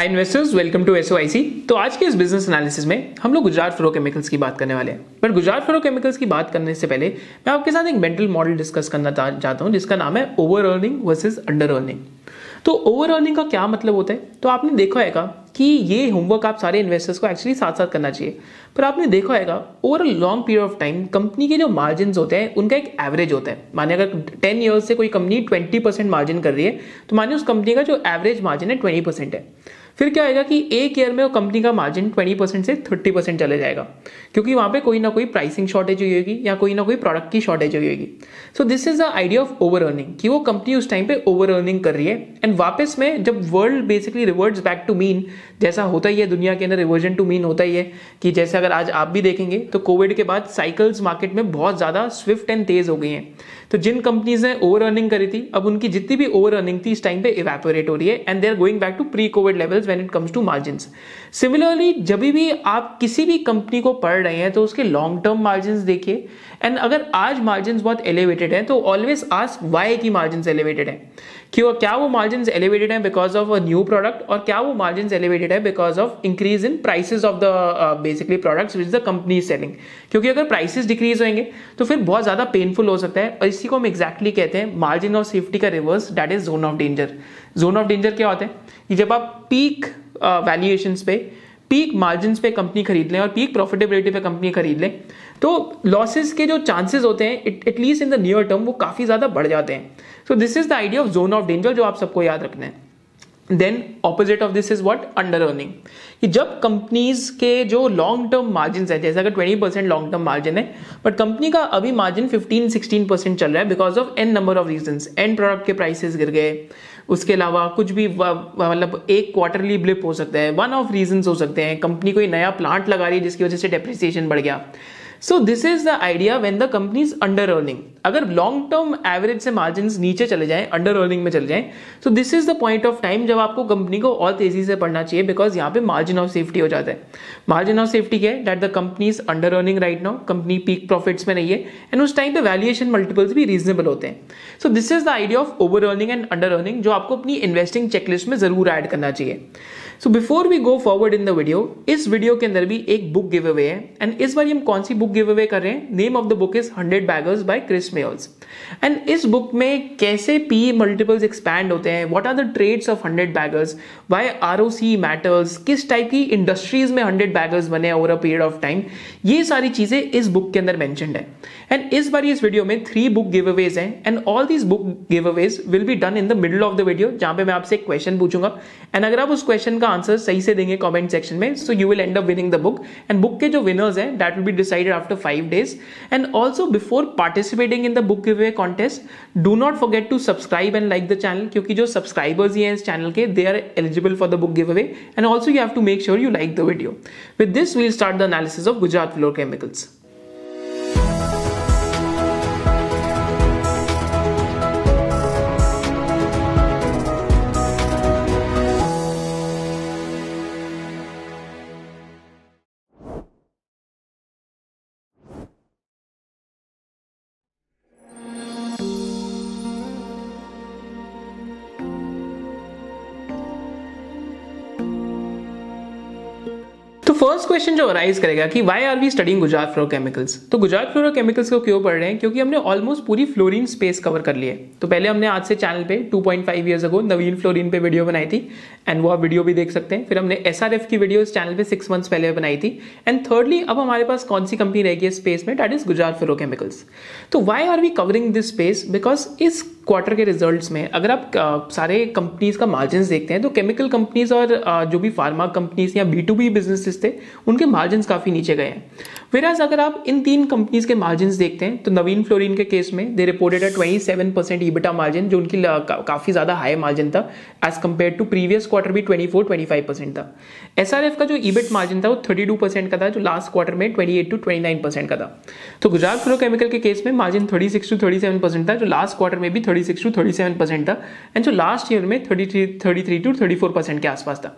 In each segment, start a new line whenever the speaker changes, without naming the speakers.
Hi investors welcome to SOIC तो आज के इस बिजनेस एनालिसिस में हम लोग गुजरात फ्लो केमिकल्स की बात करने वाले हैं पर गुजरात फ्लो केमिकल्स की बात करने से पहले मैं आपके साथ एक मेंटल मॉडल डिस्कस करना चाहता हूं जिसका नाम है over earning versus under earning तो ओवर अर्निंग का क्या मतलब होता है तो आपने देखा होगा कि ये होमवर्क आप सारे इन्वेस्टर्स को एक्चुअली साथ साथ करना चाहिए पर आपने देखा होगा over a long period of time company के जो मार्जिन होते हैं उनका एक एवरेज होता है माने अगर टेन ईयर्स से कोई कंपनी ट्वेंटी परसेंट मार्जिन कर रही है तो माने उस कंपनी का जो एवरेज मार्जिन है ट्वेंटी परसेंट है फिर क्या आएगा कि एक ईयर में वो कंपनी का मार्जिन ट्वेंटी परसेंट से थर्टी परसेंट चले जाएगा क्योंकि वहाँ पे कोई ना कोई प्राइसिंग शॉर्टेज हुई होगी या कोई ना कोई प्रोडक्ट की शॉर्टेज हुई होगी so this is the idea of over earning कि वो कंपनी उस टाइम पे ओवर अर्निंग कर रही है एंड वापस में जब world basically reverts back to mean जैसा होता ही है दुनिया के अंदर रिवर्जन टू मीन होता ही है कि जैसे अगर आज आप भी देखेंगे तो कोविड के बाद साइकिल्स मार्केट में बहुत ज़्यादा स्विफ्ट एंड तेज़ हो गई हैं तो जिन कंपनीज ने ओवर अर्निंग करी थी अब उनकी जितनी भी ओवर अर्निंग थी इस टाइम पे इवेपोरेट हो रही है and they are going back to pre covid levels when it comes to margin similarly जब भी आप किसी भी कंपनी को पढ़ रहे हैं तो उसके लॉन्ग टर्म मार्जिन देखिए एंड अगर आज मार्जिन बहुत एलिवेटेड है तो ऑलवेज आस्क वाई की मार्जिन एलिवेटेड है कि वो क्या वो मार्जिन एलिवेटेड है because of a new product और क्या वो मार्जिन एलिवेटेड है because of increase in prices of the basically products which the company selling क्योंकि अगर प्राइसेस डिक्रीज होंगे तो फिर बहुत ज्यादा पेनफुल हो सकता है और इसी को हम एक्जैक्टली exactly कहते हैं मार्जिन ऑफ सेफ्टी का reverse that is zone of danger zone of danger क्या होता है कि जब आप पीक वैल्यूएशन uh, पे पीक मार्जिन पे कंपनी खरीद लें और पीक प्रॉफिटेबिलिटी पे कंपनी खरीद लें तो लॉसेस के जो चांसेस होते हैं at least in the near term वो काफ़ी ज़्यादा बढ़ जाते हैं so this is the idea of zone of danger जो आप सबको याद रखना है then opposite of this is what under earning जब कंपनीज के जो लॉन्ग टर्म मार्जिन है जैसे अगर twenty percent long term margin है बट कंपनी का अभी मार्जिन फिफ्टीन सिक्सटीन परसेंट चल रहा है because of an number of reason an product के प्राइसेस गिर गए उसके अलावा कुछ भी मतलब एक क्वार्टरली ब्लिप हो सकता है वन ऑफ रीजन हो सकते हैं कंपनी कोई नया प्लांट लगा रही है जिसकी वजह से डेप्रिसिएशन बढ़ गया so this is the idea when the company is under earning अगर लॉन्ग टर्म एवरेज से मार्जिन नीचे चले जाएं अंडर अर्निंग में चले जाएं so this is the point of time जब आपको कंपनी को और तेजी से पढ़ना चाहिए बिकॉज यहाँ पे मार्जिन ऑफ सेफ्टी हो जाता है मार्जिन ऑफ सेफ्टी क्या है that the company is under earning right now company peak profits में नहीं है एंड उस टाइम पे वैल्यूएशन मल्टीपल्स भी रीजनेबल होते हैं so this is the idea of over earning and under earning जो आपको अपनी इन्वेस्टिंग चेकलिस्ट में जरूर एड करना चाहिए so before we go forward in the video इस वीडियो के अंदर भी एक बुक गिव अवे है एंड इस बार हम कौन सी बुक गिव अवे कर रहे हैं name of the book is hundred baggers by Chris Mayers and इस बुक में कैसे पी मल्टीपल्स एक्सपैंड होते हैं what are the trades of hundred baggers why R O C matters किस टाइप की इंडस्ट्रीज में हंड्रेड बैगर्स बने over a period of time ये सारी चीजें इस बुक के अंदर मैंशनड है एंड इस बार इस वीडियो में थ्री बुक गिव अवेज है and all these book giveaways will be done in the middle of the video जहां पे मैं आपसे एक क्वेश्चन पूछूंगा एंड अगर आप उस क्वेश्चन का आंसर सही से देंगे कॉमेंट सेक्शन में so you will end up winning the book and book के जो विनर्स है that will be decided after five days and also before participating in the book giveaway contest do not forget to subscribe and like the channel क्योंकि जो subscribers ही हैं इस channel के they are eligible for the book giveaway and also you have to make sure you like the video with this we'll start the analysis of Gujarat fluorochemicals first question जो arise करेगा कि why are we studying Gujarat fluorochemicals तो Gujarat fluorochemicals को क्यों पढ़ रहे हैं क्योंकि हमने ऑलमोस्ट पूरी फ्लोरीन स्पेस कवर कर ली है तो पहले हमने आज से चैनल पे 2.5 point five years ago Navin fluorine पे वीडियो बनाई थी एंड वो आप वीडियो भी देख सकते हैं फिर हमने एस आर एफ की वीडियो इस चैनल पे सिक्स मंथ्स पहले बनाई थी एंड थर्डली अब हमारे पास कौन सी कंपनी रहेगी स्पेस में डेट इज गुजरात फ्लोरोकेमिकल्स तो why are we covering this space because इस क्वार्टर के रिजल्ट्स में अगर आप सारे कंपनीज का मार्जिन देखते हैं तो केमिकल कंपनीज और जो भी फार्मा कंपनीज या बी टू बी बिजनेसिस थे उनके मार्जिन काफ़ी नीचे गए हैं वेराज अगर आप इन तीन कंपनीज के मार्जिन देखते हैं तो नवीन फ्लोरिन के केस में दे रिपोर्टेड है twenty seven percent EBITDA margin जो उनकी का, काफ़ी ज़्यादा हाई मार्जिन था as compared to previous quarter भी twenty four twenty five percent था एस आर एफ का जो ईबिट मार्जिन था वो थर्टी टू परसेंट का था जो लास्ट क्वार्टर में twenty eight to twenty nine percent का था तो गुजरात फ्लोकेमिकल के केस में margin thirty six to thirty seven percent था जो लास्ट क्वार्टर में भी thirty six to thirty seven percent था एंड जो लास्ट ईयर में thirty three thirty three to thirty four percent के आसपास था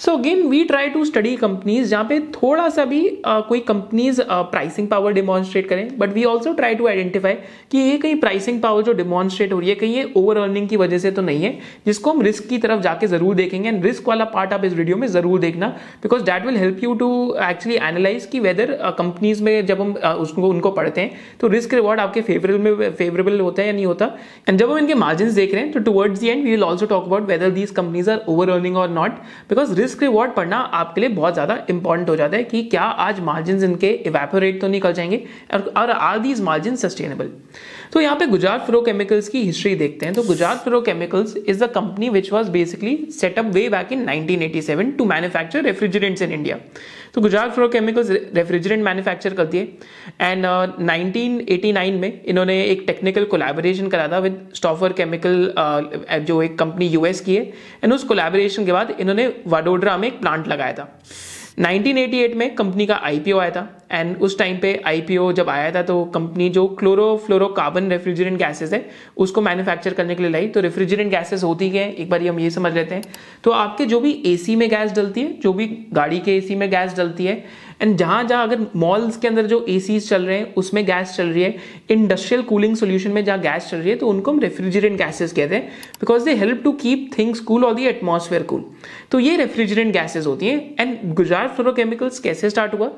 so again we try to study companies जहाँ पे थोड़ा सा भी आ, कोई कंपनीज प्राइसिंग पावर डिमॉन्स्ट्रेट करें but we also try to identify कि ये कहीं प्राइसिंग पावर जो डिमॉन्स्ट्रेट हो रही है कहीं ये ओवर अर्निंग की वजह से तो नहीं है जिसको हम रिस्क की तरफ जाके जरूर देखेंगे एंड रिस्क वाला पार्ट आप इस वीडियो में जरूर देखना because that will help you to actually analyse की वेदर कंपनीज में जब हम उसको उनको पढ़ते हैं तो रिस्क रिवॉर्ड आपके फेवरेबल में फेवरेबल होता है या नहीं होता एंड जब हम इनके मार्जिन देख रहे हैं तो towards the and we will also talk about whether these companies are over earning or not because risk reward पढ़ना आपके लिए बहुत ज़्यादा इंपॉर्टेंट हो जाता है कि क्या आज मार्जिन इनके इवेपोरेट तो निकल जाएंगे और आर दीज मार्जिन सस्टेनेबल तो यहाँ पे गुजरात फ्लोकेमिकल्स की हिस्ट्री देखते हैं तो Gujarat fluorochemicals is the company which was basically set up way back in 1987 to manufacture refrigerants in India तो गुजरात फ्लोकेमिकल्स रेफ्रिजरेंट मैन्युफैक्चर करती है एंड नाइनटीन एटी नाइन में इन्होंने एक टेक्निकल कोलेबोरेशन करा था विद स्टॉफर केमिकल जो एक कंपनी यूएस की है एंड उस कोलेबोरेशन के बाद इन्होंने वाडोडरा में एक प्लांट लगाया था 1988 में कंपनी का आईपीओ आया था एंड उस टाइम पे आईपीओ जब आया था तो कंपनी जो क्लोरो कार्बन रेफ्रिजरेंट गैसेस है उसको मैन्युफैक्चर करने के लिए लाई तो रेफ्रिजरेंट गैसेस होती है एक बार हम ये समझ लेते हैं तो आपके जो भी एसी में गैस डलती है जो भी गाड़ी के एसी में गैस डलती है एंड जहां जहां अगर मॉल्स के अंदर जो ए चल रहे हैं उसमें गैस चल रही है इंडस्ट्रियल कूलिंग सोल्यूशन में जहाँ गैस चल रही है तो उनको हम रेफ्रिजरेंट गैसेज कहते हैं because they help to keep things cool और दी एटमोसफेयर कूल तो ये रेफ्रिजरेंट गैसेज होती हैं एंड गुजरात फ्लोरोकेमिकल्स कैसे स्टार्ट हुआ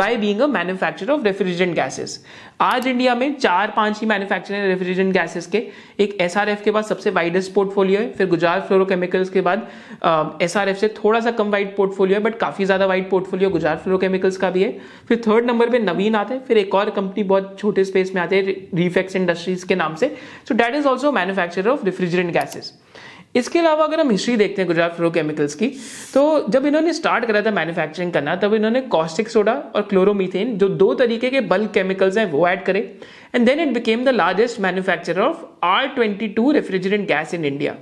by being a manufacture of refrigerant gases आज इंडिया में चार पांच ही मैन्युफैक्चर हैं रेफ्रिजरेंट गैसेस के एक एस के बाद सबसे वाइडेस्ट पोर्टफोलियो है फिर गुजरात फ्लोरोकेमिकल्स के बाद एस से थोड़ा सा कम वाइड पोर्टफोलियो है बट काफी ज्यादा वाइड पोर्टफोलियो गुजरात फ्लोरोकेमिकल्स का भी है फिर थर्ड नंबर पर नवीन आते हैं फिर एक और कंपनी बहुत छोटे स्पेस में आते हैं रिफेक्स इंडस्ट्रीज के नाम से so that is also manufacture of refrigerant gases इसके अलावा अगर हम हिस्ट्री देखते हैं गुजरात केमिकल्स की तो जब इन्होंने स्टार्ट करा था मैन्युफैक्चरिंग करना तब इन्होंने कॉस्टिक सोडा और क्लोरोमीथेन जो दो तरीके के बल्क केमिकल्स हैं वो ऐड करे and then it became the largest manufacturer of R twenty two refrigerant gas in India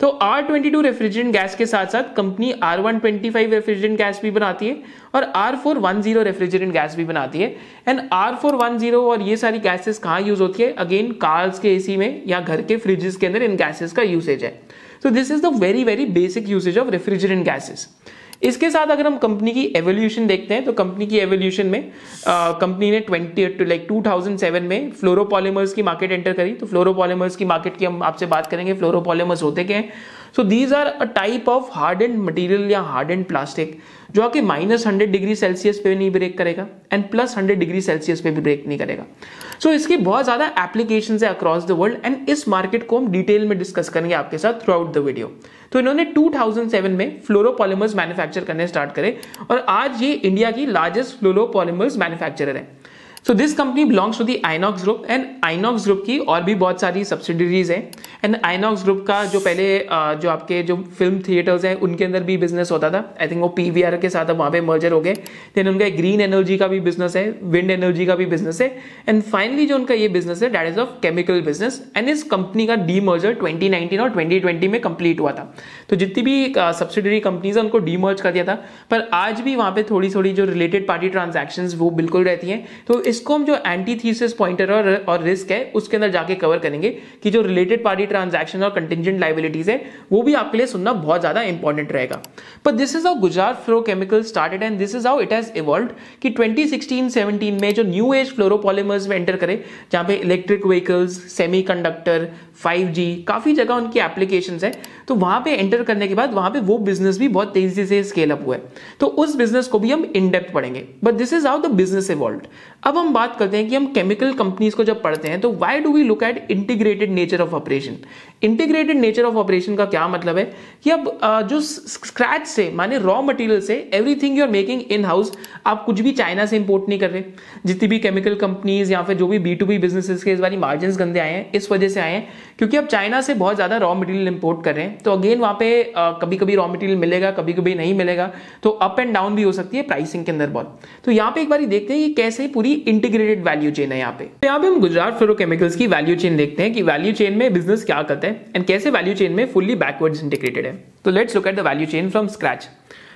तो R twenty two refrigerant gas के साथ साथ company R one twenty five refrigerant gas भी बनाती है और R four one zero refrigerant gas भी बनाती है and R four one zero और ये सारी गैसेस कहाँ यूज होती है अगेन कार्स के एसी में या घर के फ्रिजेस के अंदर इन गैसेस का यूसेज है so this is the very very basic usage of refrigerant gases इसके साथ अगर हम कंपनी की एवोल्यूशन देखते हैं तो कंपनी की एवोल्यूशन में कंपनी ने टू लाइक सेवन में फ्लोरोपॉलीमर्स की मार्केट एंटर करी तो फ्लोरोपॉलीमर्स की मार्केट की हम आपसे बात करेंगे फ्लोरोपॉलीमर्स होते क्या हैं so these are a type of hard and material या हार्ड एंड प्लास्टिक जो आके माइनस हंड्रेड डिग्री सेल्सियस पे नहीं ब्रेक करेगा and plus hundred degree Celsius पे भी ब्रेक नहीं करेगा सो so, इसकी बहुत ज़्यादा एप्लीकेशन है अक्रॉस द वर्ल्ड एंड इस मार्केट को हम डिटेल में डिस्कस करेंगे आपके साथ थ्रू आउट द वीडियो तो इन्होंने 2007 में फ्लोरोपॉलीमर्स मैन्युफैक्चर करने स्टार्ट करे और आज ये इंडिया की लार्जेस्ट फ्लोरोपॉलीमर्स मैन्युफैक्चरर है so this company belongs to the Inox group and Inox group की और भी बहुत सारी सब्सिडरीज हैं एंड आइनॉक्स ग्रुप का जो पहले जो आपके जो फिल्म थिएटर्स हैं उनके अंदर भी बिजनेस होता था आई थिंक वो पी के साथ अब वहाँ पे मर्जर हो गए देन उनका ग्रीन एनर्जी का भी बिजनेस है विंड एनर्जी का भी बिजनेस है एंड फाइनली जो उनका ये बिजनेस है that is of chemical business and इस कंपनी का डी मर्जर ट्वेंटी और ट्वेंटी में कंप्लीट हुआ था तो जितनी भी सब्सिडरी कंपनीज है उनको मर्ज कर दिया था पर आज भी वहाँ पे थोड़ी थोड़ी जो रिलेटेड पार्टी ट्रांजेक्शन वो बिल्कुल रहती हैं तो इसको हम जो एंटी थीसिस पॉइंटर और, और रिस्क है उसके अंदर जाके कवर करेंगे कि जो रिलेटेड पार्टी ट्रांजेक्शन और कंटिजेंट लाइबिलिटीज है वो भी आपके लिए सुनना बहुत ज़्यादा इंपॉर्टेंट रहेगा पर this is how Gujarat fluorochemical started and this is how it has evolve कि 2016-17 में जो न्यू एज फ्लोरोपोलिमर्स में एंटर करे जहां पे electric vehicles semiconductor five G काफ़ी जगह उनकी एप्लीकेशन है तो वहाँ पे एंटर करने के बाद वहाँ पे वो बिजनेस भी बहुत तेजी से स्केल अप हुआ है तो उस बिजनेस को भी हम इनडेप्थ पढ़ेंगे but this is how the business evolve अब हम बात करते हैं कि हम केमिकल कंपनीज को जब पढ़ते हैं तो why do we look at integrated nature of operation integrated nature of operation का क्या मतलब है कि अब जो स्क्रैच से माने रॉ मटेरियल से everything you are making in house आप कुछ भी चाइना से इंपोर्ट नहीं कर रहे जितनी भी केमिकल कंपनीज या फिर जो भी बी टू बी बिजनेस के इस बारी मार्जिन गंदे आए हैं इस वजह से आए हैं क्योंकि अब चाइना से बहुत ज़्यादा रॉ मटेरियल इंपोर्ट कर रहे हैं तो अगेन वहां पे कभी कभी रॉ मटेरियल मिलेगा कभी कभी नहीं मिलेगा तो अप एंड डाउन भी हो सकती है प्राइसिंग के अंदर बहुत तो यहाँ पे एक बार देखते हैं कि कैसे पूरी इंटीग्रेटेड वैल्यू चेन है यहाँ पे तो यहाँ पे हम गुजरात फ्लोरोकेमिकल्स की वैल्यू चेन देखते हैं कि वैल्यू चेन में बिजनेस क्या करते हैं एंड कैसे वैल्यू चेन में फुल्ली बैकवर्ड इंटीग्रेटेड है तो let's look at the value chain from scratch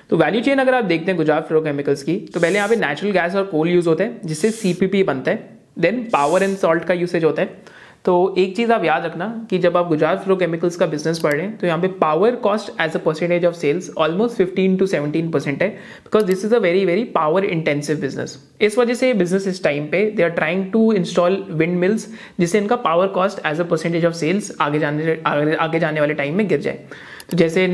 तो वैल्यू चेन अगर आप देखते हैं गुजरात फ्लोरोकेमिकल्स की तो पहले यहाँ पे नेचुरल गैस और कोल यूज होते हैं जिससे सीपीपी बनता है देन पावर एंड सॉल्ट का यूसेज होता है तो एक चीज़ आप याद रखना कि जब आप गुजरात फ्लो केमिकल्स का बिजनेस पढ़ रहे हैं तो यहाँ पे power cost as a percentage of sales almost fifteen to seventeen percent है because this is a very very power intensive business इस वजह से बिजनेस इस टाइम पे they are trying to install windmills जिससे इनका power cost as a percentage of sales आगे जाने आगे जाने वाले टाइम में गिर जाए तो जैसे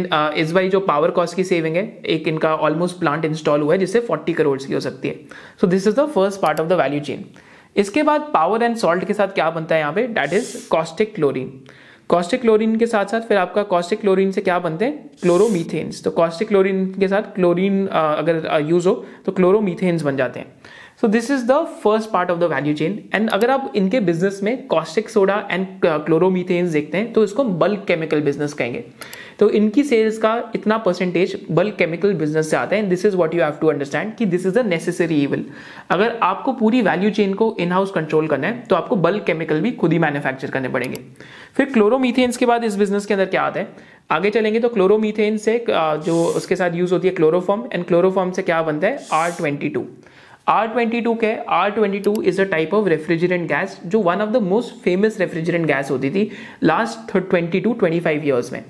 इस बार जो पावर कॉस्ट की सेविंग है एक इनका ऑलमोस्ट प्लांट इंस्टॉल हुआ है जिससे फोर्टी करोड़ की हो सकती है so this is the first part of the value chain इसके बाद पावर एंड सॉल्ट के साथ क्या बनता है यहाँ पे that is caustic chlorine caustic chlorine के साथ साथ फिर आपका कॉस्टिक क्लोरीन से क्या बनते हैं क्लोरोमीथेन्स तो कॉस्टिक क्लोरीन के साथ क्लोरीन अगर यूज हो तो क्लोरोमीथेन्स बन जाते हैं so this is the first part of the value chain and अगर आप इनके बिजनेस में कॉस्टिक सोडा एंड क्लोरोमीथेन्स देखते हैं तो इसको बल्क केमिकल बिजनेस कहेंगे तो इनकी सेल्स का इतना परसेंटेज बल्क केमिकल बिजनेस से आता है this is what you have to understand कि this is a necessary evil अगर आपको पूरी वैल्यू चेन को इन हाउस कंट्रोल करना है तो आपको बल्क केमिकल भी खुद ही मैन्युफैक्चर करने पड़ेंगे फिर क्लोरोमीथेन्स के बाद इस बिजनेस के अंदर क्या आता है आगे चलेंगे तो क्लोरोमीथेन से जो उसके साथ यूज होती है क्लोरोफॉर्म एंड क्लोरोफॉर्म से क्या बनता है R twenty two R twenty two के R twenty two is a type of refrigerant gas जो one of the most famous refrigerant gas होती थी last twenty two twenty five years में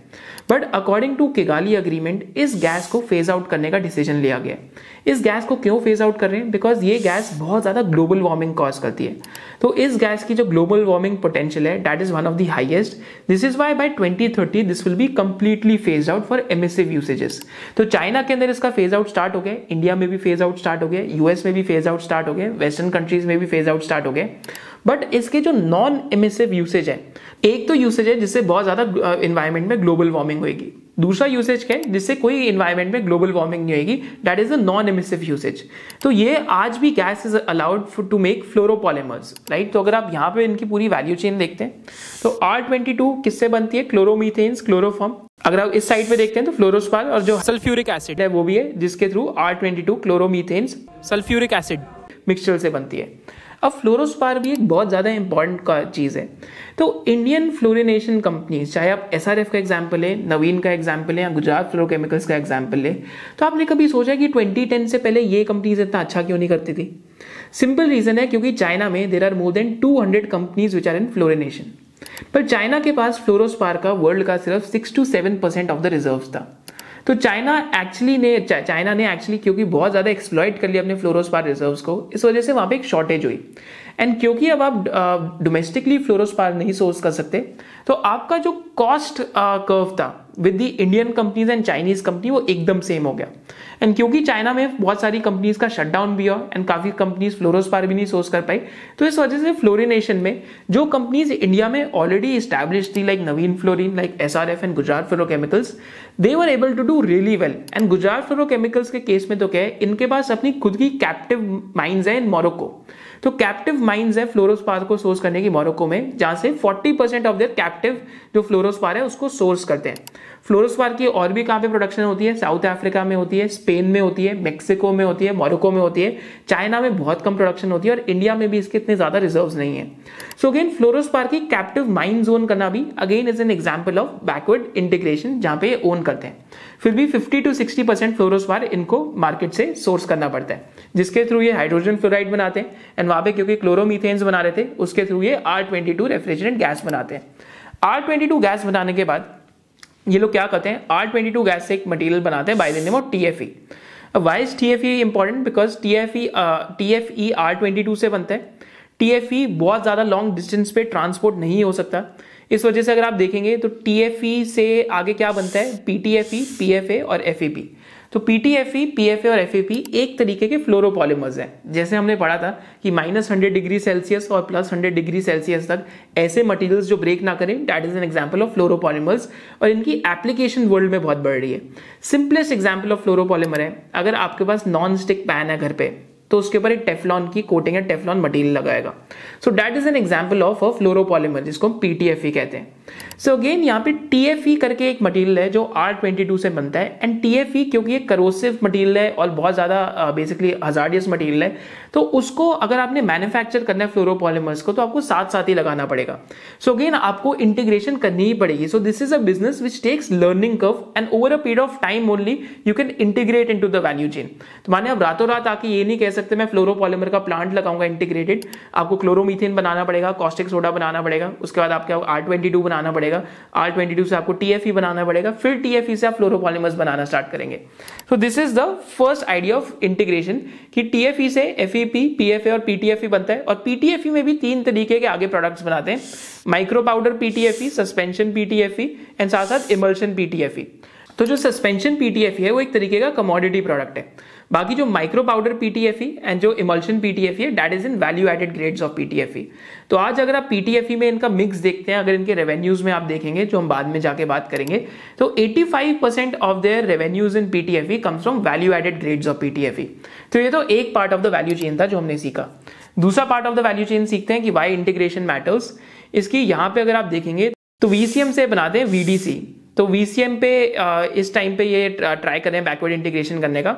but according to Kigali agreement इस gas को phase out करने का decision लिया गया इस गैस को क्यों फेज आउट कर रहे हैं बिकॉज ये गैस बहुत ज़्यादा ग्लोबल वार्मिंग कॉज करती है तो इस गैस की जो ग्लोबल वार्मिंग पोटेंशियल है that is one of the highest this is why by twenty thirty this will be completely phase out for emissive usages तो चाइना के अंदर इसका फेज आउट स्टार्ट हो गया इंडिया में भी फेज आउट स्टार्ट हो गया यूएस में भी फेज आउट स्टार्ट हो गया वेस्टर्न कंट्रीज में भी फेज आउट स्टार्ट हो गया बट इसके जो नॉन एमिसिव यूसेज है एक तो यूसेज है जिससे बहुत ज़्यादा इन्वायरमेंट में ग्लोबल वार्मिंग होगी दूसरा यूसेज है जिससे कोई इन्वायरमेंट में ग्लोबल वार्मिंग नहीं होगी that is a non emissive usage तो ये आज भी gas is allowed to make fluoropolymers right तो अगर आप यहाँ पे इनकी पूरी वैल्यू चेन देखते हैं तो आर ट्वेंटी टू किससे बनती है क्लोरोमीथेन्स क्लोरोफॉर्म अगर आप इस साइड पे देखते हैं तो फ्लोरोस्पाल और जो सल्फ्यूरिक एसिड है वो भी है जिसके through R twenty two chloromethanes sulphuric acid mixture से बनती है अब फ्लोरोस्पार भी एक बहुत ज़्यादा इंपॉर्टेंट चीज़ है तो इंडियन फ्लोरिनेशन कंपनीज चाहे आप एस का एग्जाम्पल है नवीन का एग्जाम्पल है या गुजरात फ्लोरोकेमिकल्स का एग्जाम्पल है तो आपने कभी सोचा कि टेन से पहले ये कंपनीज इतना अच्छा क्यों नहीं करती थी सिंपल रीज़न है क्योंकि चाइना में there are more than two hundred companies which are in fluorination पर चाइना के पास फ्लोरोस्पार का वर्ल्ड का सिर्फ six to seven percent of the reserve था तो चाइना एक्चुअली ने चाइना ने एक्चुअली क्योंकि बहुत ज़्यादा एक्सप्लॉइट कर लिया अपने फ्लोरोस्पार रिजर्व को इस वजह से वहां पे एक शॉर्टेज हुई एंड क्योंकि अब आप डोमेस्टिकली फ्लोरोस्पार नहीं सोर्स कर सकते तो आपका जो कॉस्ट कर्व था with the Indian companies and Chinese company वो एकदम सेम हो गया एंड क्योंकि चाइना में बहुत सारी कंपनीज का शटडाउन भी हो एंड काफी कंपनीज फ्लोरोस्पार भी नहीं सोर्स कर पाई तो इस वजह से फ्लोरिनेशन में जो कंपनीज इंडिया में ऑलरेडी स्टैब्लिश थी like Navin fluorine like S and Gujarat fluorochemicals they were able to do really well and Gujarat fluorochemicals के केस में तो क्या है इनके पास अपनी खुद की कैप्टिव माइन्स है इन मोरक्को तो कैप्टिव माइन्स है फ्लोरोस्पार को सोर्स करने की मोरक्को में जहां से forty percent of their captive जो फ्लोरोस्पार है उसको सोर्स करते हैं फ्लोरोस्पार की और भी कहाँ पे प्रोडक्शन होती है साउथ अफ्रीका में होती है स्पेन में होती है मेक्सिको में होती है मोरक्को में होती है चाइना में बहुत कम प्रोडक्शन होती है और इंडिया में भी इसके इतने ज़्यादा रिजर्व नहीं है सो अगेन फ्लोरोस्पार की कैप्टिव माइन जोन करना भी again is an example of backward integration जहां पे ओन करते हैं फिर भी 50 टू 60 परसेंट फ्लोरोस्पार इनको मार्केट से सोर्स करना पड़ता है जिसके थ्रू ये हाइड्रोजन फ्लोराइड बनाते हैं एंड वहां पे क्योंकि क्लोरोमीथेन्स बना रहे थे उसके थ्रू ये R twenty two refrigerant gas बनाते हैं आर ट्वेंटी टू गैस बनाने के बाद ये लोग क्या करते हैं आर ट्वेंटी टू गैस से एक मटेरियल बनाते हैं by the name of T F E why's T F E important because T F E T F E R twenty two से बनते हैं टी एफ ई बहुत ज़्यादा लॉन्ग डिस्टेंस पे ट्रांसपोर्ट नहीं हो सकता इस वजह से अगर आप देखेंगे तो टी एफ ई से आगे क्या बनता है P T F E P F A और एफ ई पी तो पीटीएफई पीएफए e, और एफ एक तरीके के फ्लोरोपॉलीमर्स हैं जैसे हमने पढ़ा था कि माइनस हंड्रेड डिग्री सेल्सियस और प्लस हंड्रेड डिग्री सेल्सियस तक ऐसे मटेरियल्स जो ब्रेक ना करें that is an example of fluoropolymers और इनकी एप्लीकेशन वर्ल्ड में बहुत बढ़ रही है सिंपलेस्ट एग्जाम्पल ऑफ फ्लोरोपॉलीमर है अगर आपके पास नॉन स्टिक पैन है घर पे तो उसके ऊपर एक टेफलॉन की कोटिंग या टेफलॉन मटेरियल लगाएगा so that is an example of a fluoropolymer जिसको हम पीटीएफई e कहते हैं सो so अगेन यहाँ पे टी e करके एक मटेरियल है जो आर ट्वेंटी टू से बनता है एंड टी e क्योंकि ये करोसिव मटेरियल है और बहुत ज़्यादा बेसिकली हजार्डियस मटेरियल है तो उसको अगर आपने मैन्युफैक्चर करना है फ्लोरोपॉलीमर्स को तो आपको साथ साथ ही लगाना पड़ेगा सो so अगेन आपको इंटीग्रेशन करनी ही पड़ेगी so this is a business which takes learning curve and over a period of time only you can integrate in the value chain तो माने आप रातों रात आके ये नहीं कह सकते मैं फ्लोरोपॉलीमर का प्लांट लगाऊंगा इंटीग्रेटेड आपको क्लोरोमीथेन बनाना पड़ेगा कॉस्टिक सोडा बनाना पड़ेगा उसके बाद आपके आर ट्वेंटी टू बनाना पड़ेगा आर ट्वेंटी टू से आपको टी e बनाना पड़ेगा फिर टी e से आप फ्लोरोपॉलीमर्स बनाना स्टार्ट करेंगे so this is the first idea of integration कि टी e से एफ पी पीएफए और पीटीएफई बनता है और पीटीएफई में भी तीन तरीके के आगे प्रोडक्ट्स बनाते हैं micro powder PTFE suspension PTFE and साथ साथ इमल्शन पीटीएफई तो जो सस्पेंशन पीटीएफई है वो एक तरीके का कमोडिटी प्रोडक्ट है बाकी जो माइक्रो पाउडर पीटीएफई एंड जो इमल्शन पीटीएफई e है that is in value added grades of PTFE तो आज अगर आप पीटीएफई e में इनका मिक्स देखते हैं अगर इनके रेवेन्यूज में आप देखेंगे जो हम बाद में जाके बात करेंगे तो 85% of their revenues in PTFE comes from value added grades of PTFE तो ये तो एक part of the value chain था जो हमने सीखा दूसरा part of the value chain सीखते हैं कि वाई इंटीग्रेशन मैटर्स इसकी यहाँ पे अगर आप देखेंगे तो वीसीएम से बनाते हैं वीडीसी तो वीसीएम पे इस टाइम पे ये ट्राई कर रहे हैं बैकवर्ड इंटीग्रेशन करने का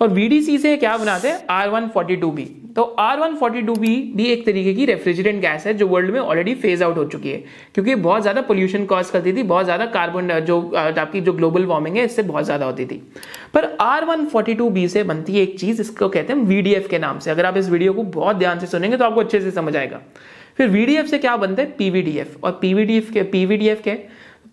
और वीडीसी से क्या बनाते हैं R one forty two B तो R one forty two B भी एक तरीके की रेफ्रिजरेंट गैस है जो वर्ल्ड में ऑलरेडी फेज आउट हो चुकी है क्योंकि बहुत ज़्यादा पोल्यूशन कॉज करती थी बहुत ज़्यादा कार्बन जो आपकी जो ग्लोबल वार्मिंग है इससे बहुत ज़्यादा होती थी पर R one forty two B से बनती है एक चीज़ इसको कहते हैं वीडीएफ के नाम से अगर आप इस वीडियो को बहुत ध्यान से सुनेंगे तो आपको अच्छे से समझ आएगा फिर वीडीएफ से क्या बनता है पीवीडीएफ और पीवीडीएफ के पीवीडीएफ के